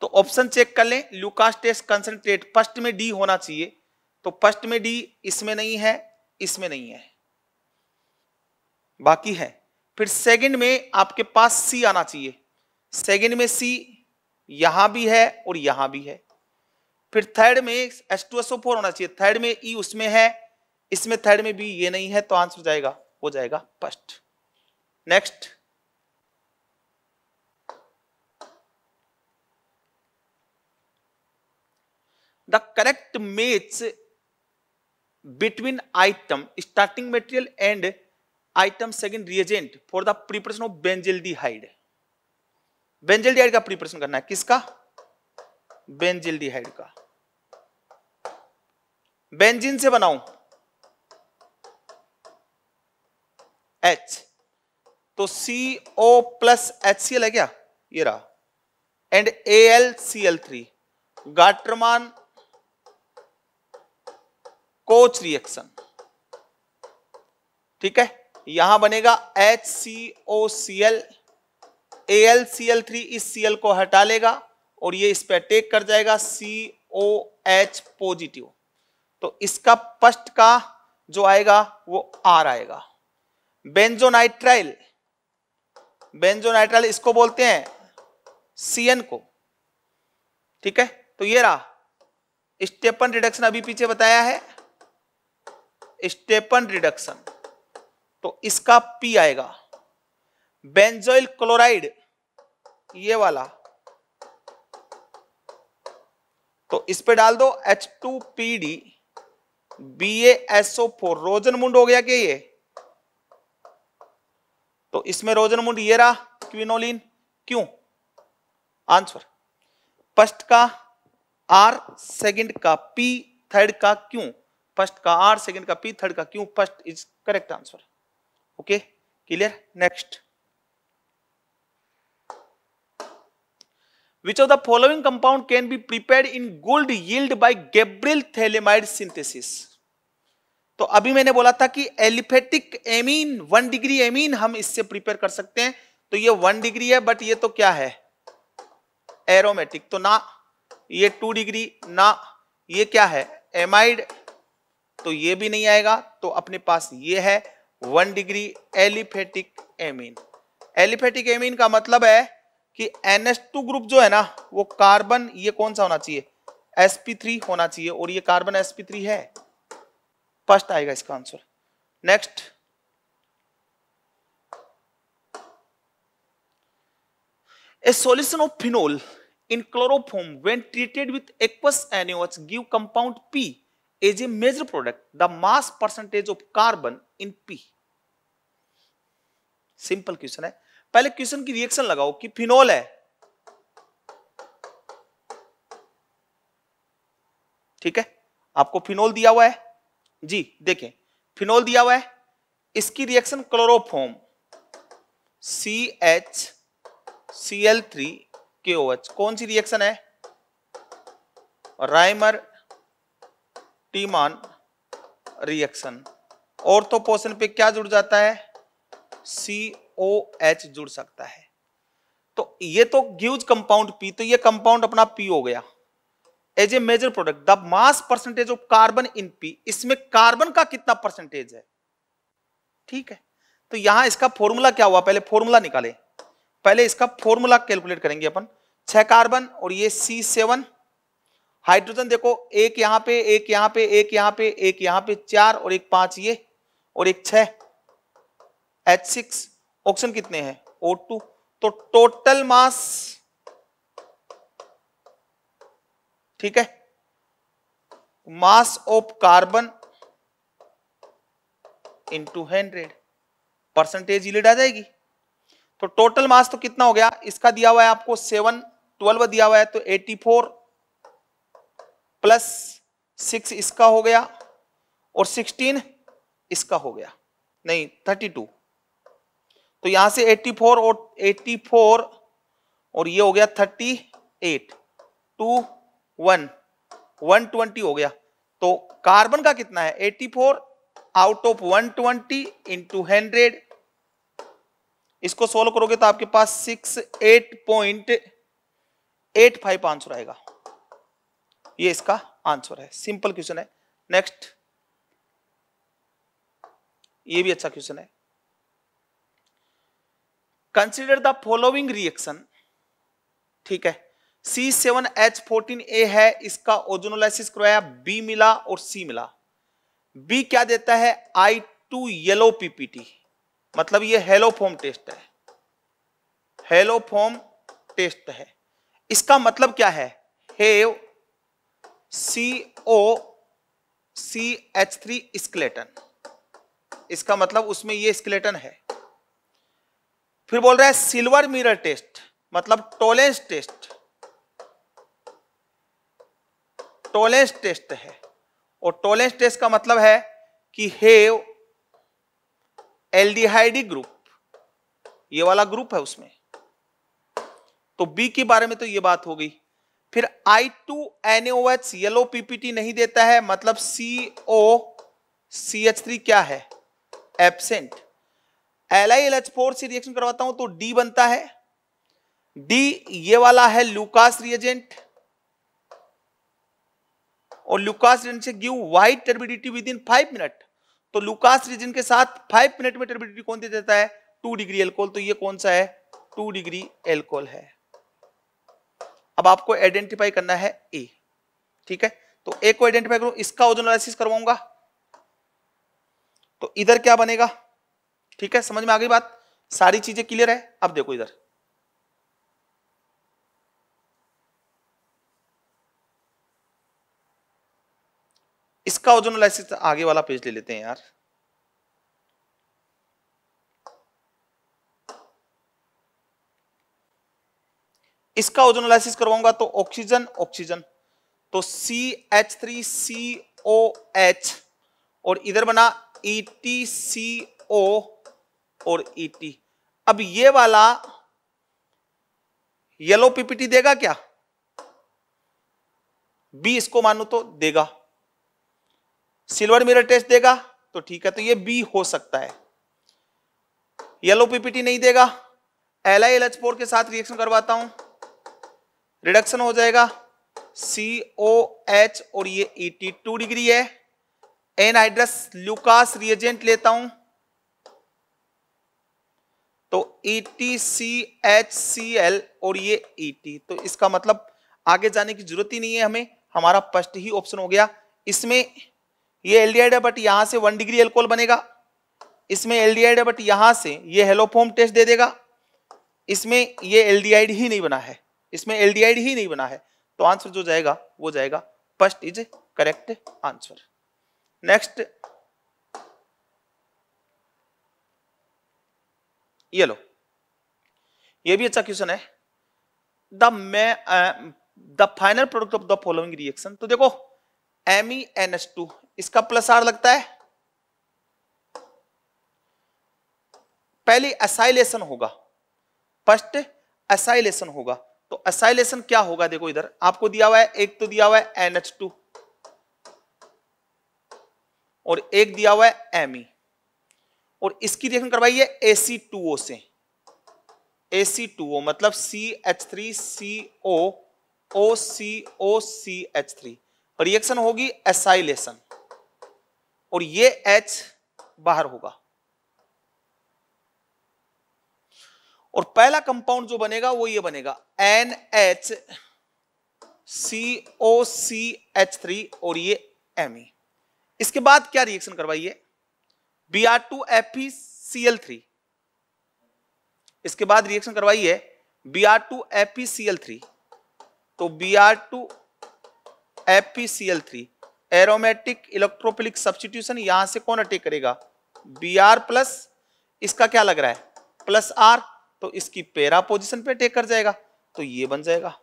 तो ऑप्शन चेक कर लें लुकास्टेस कंसंट्रेट फर्स्ट में डी होना चाहिए तो फर्स्ट में डी इसमें नहीं है इसमें नहीं है बाकी है फिर सेकंड में आपके पास सी आना चाहिए सेकंड में सी यहां भी है और यहां भी है फिर थर्ड में एस टू फोर होना चाहिए थर्ड में E उसमें है इसमें थर्ड में बी ये नहीं है तो आंसर जाएगा हो जाएगा first next the correct match between item starting material and item second reagent for the preparation of D hyde D hyde का प्रिपरेशन करना है किसका बेंजिल्डिहाइड का बेंजिन से बनाऊं एच तो C O plus H C L है क्या ये रहा and A L C L three Gattermann Koch reaction ठीक है यहां बनेगा H C O C L A L C L three इस सी एल को हटा लेगा और ये इस पर अटैक कर जाएगा सी ओ एच पॉजिटिव तो इसका फर्स्ट का जो आएगा वो आर आएगा बेंजोनाइट्राइल बेंजोनाइट्राइल इसको बोलते हैं सीएन को ठीक है तो ये रहा स्टेपन रिडक्शन अभी पीछे बताया है स्टेपन रिडक्शन तो इसका पी आएगा बेंजोइल क्लोराइड ये वाला तो इस पे डाल दो H two P D B S O four Rosenmund हो गया क्या ये तो इसमें रोजन मुंड ये रहा क्विनोलिन क्यों आंसर फर्स्ट का आर सेकंड का पी थर्ड का क्यों फर्स्ट का आर सेकंड का पी थर्ड का क्यों first is correct answer okay clear next Which of the following compound can be prepared in gold yield by Gabriel thalamide synthesis? तो अभी मैंने बोला था कि aliphatic amine one degree amine हम इससे प्रिपेयर कर सकते हैं तो ये वन डिग्री है बट ये तो क्या है एरोमेटिक तो ना ये टू डिग्री ना ये क्या है एमाइड तो ये भी नहीं आएगा तो अपने पास ये है one degree aliphatic amine aliphatic amine का मतलब है कि टू ग्रुप जो है ना वो कार्बन ये कौन सा होना चाहिए sp3 होना चाहिए और ये कार्बन sp3 है फर्स्ट आएगा इसका answer next a solution of phenol in chloroform when treated with aqueous NaOH give compound p as a major product the mass percentage of carbon in p simple question है पहले question की reaction लगाओ कि phenol है ठीक है आपको phenol दिया हुआ है जी देखें फिनोल दिया हुआ है इसकी reaction chloroform C H C L three K O H कौन सी रिएक्शन है राइमर टीमान रिएक्शन और तो पे क्या जुड़ जाता है सी ओ एच जुड़ सकता है तो ये तो ग्यूज कंपाउंड पी तो ये कंपाउंड अपना पी हो गया as a major product the mass percentage of carbon in P इसमें कार्बन का कितना परसेंटेज है ठीक है तो यहां इसका फॉर्मूला क्या हुआ पहले फॉर्मूला निकाले पहले इसका फॉर्मूला कैलकुलेट करेंगे अपन छह कार्बन और ये सी सेवन हाइड्रोजन देखो एक यहां पे एक यहां पे एक यहां पे एक यहां पे चार और एक पांच ये और एक छह एच सिक्स ऑक्सीजन कितने हैं ओ टू तो टोटल मास ठीक है mass of carbon into hundred percentage आ जाएगी तो टोटल मास तो कितना हो गया इसका दिया हुआ है आपको सेवन ट्वेल्व दिया हुआ है तो एटी फोर प्लस सिक्स इसका हो गया और सिक्सटीन इसका हो गया नहीं थर्टी टू तो यहां से 84 और 84 और ये हो गया 38 टू वन 120 हो गया तो कार्बन का कितना है 84 out of one twenty into hundred इसको सोल्व करोगे तो आपके पास six eight point eight five answer आएगा ये इसका आंसर है सिंपल क्वेश्चन है नेक्स्ट ये भी अच्छा क्वेश्चन है कंसिडर द फॉलोइंग रिएक्शन ठीक है C seven H fourteen A है इसका ओजोनोलाइसिस करवाया बी मिला और सी मिला बी क्या देता है आई टू येलो पीपीटी मतलब ये हेलोफोम टेस्ट है हेलोफॉर्म टेस्ट है इसका मतलब क्या है have C O C H three skeleton इसका मतलब उसमें ये स्केलेटन है फिर बोल रहा है सिल्वर मिरर टेस्ट मतलब टोलेंस टेस्ट टोलेंस टेस्ट है और टोलेंस टेस्ट का मतलब है कि हेव एल्डिहाइडी ग्रुप ये वाला ग्रुप है उसमें तो बी के बारे में तो ये बात हो गई फिर I two N O H yellow PPT नहीं देता है मतलब सी ओ सी एच थ्री क्या है absent L I L H four से रिएक्शन करवाता हूं तो डी बनता है डी ये वाला है लुकास रिएजेंट और लुकास रिएजेंट से give white turbidity within five minute तो लुकास रिएजेंट के साथ फाइव मिनट में टर्बिडिटी कौन दे देता है टू डिग्री एल्कोहल तो ये कौन सा है टू डिग्री एल्कोहल है अब आपको आइडेंटिफाई करना है ए ठीक है तो ए को आइडेंटिफाई करूं इसका ओजोन एनालिसिस करवाऊंगा तो इधर क्या बनेगा ठीक है समझ में आ गई बात सारी चीजें क्लियर है अब देखो इधर इसका ओजोन ओजोनोलाइसिस आगे वाला पेज ले लेते हैं यार इसका ओजोन ओजोनोलाइसिस करवाऊंगा तो ऑक्सीजन ऑक्सीजन तो C H three C O H और इधर बना ई टी सी ओ और ईटी e अब ये वाला येलो पीपीटी देगा क्या बी इसको मानो तो देगा सिल्वर मिरर टेस्ट देगा तो ठीक है तो ये बी हो सकता है येलो पीपीटी नहीं देगा L I L H four के साथ रिएक्शन करवाता हूं रिडक्शन हो जाएगा सी ओ एच और ये ईटी टू डिग्री है एनहाइड्रस ल्यूकास रिएजेंट लेता हूं तो E T C H C L और ये ई e टी तो इसका मतलब आगे जाने की जरूरत ही नहीं है हमें हमारा फर्स्ट ही ऑप्शन हो गया इसमें ये एल्डिहाइड है बट यहां से वन डिग्री एल्कोहल बनेगा इसमें एल्डिहाइड है बट यहां से ये हेलोफोम टेस्ट दे देगा इसमें ये एल्डिहाइड ही नहीं बना है इसमें एल्डिहाइड ही नहीं बना है तो आंसर जो जाएगा वो जाएगा first is correct answer next ये लो ये भी अच्छा क्वेश्चन है द मै the final product of the following reaction तो देखो M E N S two इसका प्लस आर लगता है पहले एसाइलेशन होगा फर्स्ट एसाइलेशन होगा तो असाइलेशन क्या होगा देखो इधर आपको दिया हुआ है एक तो दिया हुआ है एन एच टू और एक दिया हुआ है एम ई e। और इसकी रिएक्शन करवाई है ओ से एसी मतलब C H three C O O C O C H three reaction होगी एसाइलेशन और ये एच बाहर होगा और पहला कंपाउंड जो बनेगा वो ये बनेगा N H C O C H three और ये एम e। इसके बाद क्या रिएक्शन करवाइए B R two F P C L three इसके बाद रिएक्शन करवाई है B R two F C L three तो B R two F C L three aromatic electrophilic substitution यहां से कौन अटेक करेगा बी आर प्लस इसका क्या लग रहा है प्लस आर तो इसकी पेरा पोजिशन पे अटेक कर जाएगा तो ये बन जाएगा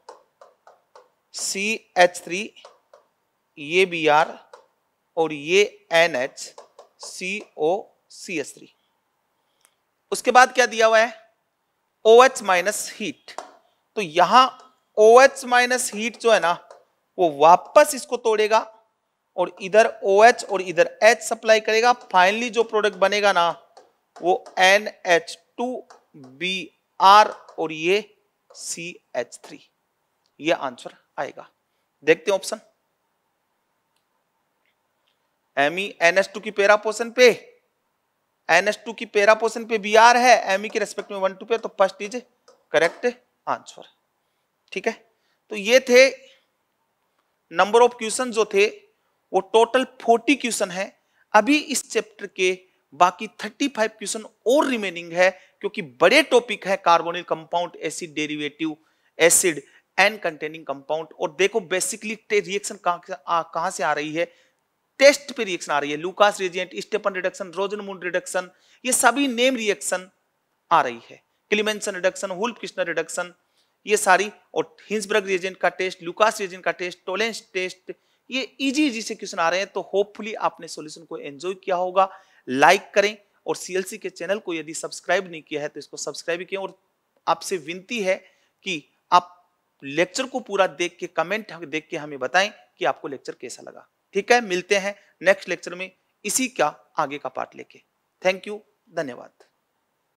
सी एच थ्री ये बी आर और ये N H C O C S three उसके बाद क्या दिया हुआ है ओ एच माइनस हीट तो यहां ओ एच माइनस हीट जो है ना वो वापस इसको तोड़ेगा और इधर ओ एच और इधर एच सप्लाई करेगा फाइनली जो प्रोडक्ट बनेगा ना वो N H two B R और ये सी एच थ्री ये आंसर आएगा देखते हैं option M E N S two की पेरा पोर्सन पे एन एस टू की पेरा पोर्सन पे बी आर है एम ई e के रेस्पेक्ट में वन टू पे तो फर्स्ट इज करेक्ट आंसर ठीक है तो ये थे नंबर ऑफ क्वेश्चन जो थे वो टोटल फोर्टी क्वेश्चन है अभी इस चैप्टर के बाकी थर्टी फाइव क्वेश्चन और रिमेनिंग है क्योंकि बड़े टॉपिक है carbonyl compound acid derivative acid and containing compound और देखो बेसिकली रिएक्शन कहां कहां से आ रही है टेस्ट पे रिएक्शन आ रही है Lucas reagent Stephen reduction Rosenmund reduction ये सभी नेम रिएक्शन आ रही है Clemmensen reduction Wolff Kishner reduction ये सारी और हिंसबर्ग रिएजेंट का टेस्ट लुकास रिएजेंट का टेस्ट टोलेंस टेस्ट ये इजी इजी से क्वेश्चन आ रहे हैं तो होपफुली आपने सॉल्यूशन को एंजॉय किया होगा लाइक करें और सीएलसी के चैनल को यदि सब्सक्राइब नहीं किया है तो इसको सब्सक्राइब करें और आपसे विनती है कि आप लेक्चर को पूरा देख के कमेंट देख के हमें बताएं कि आपको लेक्चर कैसा लगा ठीक है मिलते हैं नेक्स्ट लेक्चर में इसी का आगे का पार्ट लेके थैंक यू धन्यवाद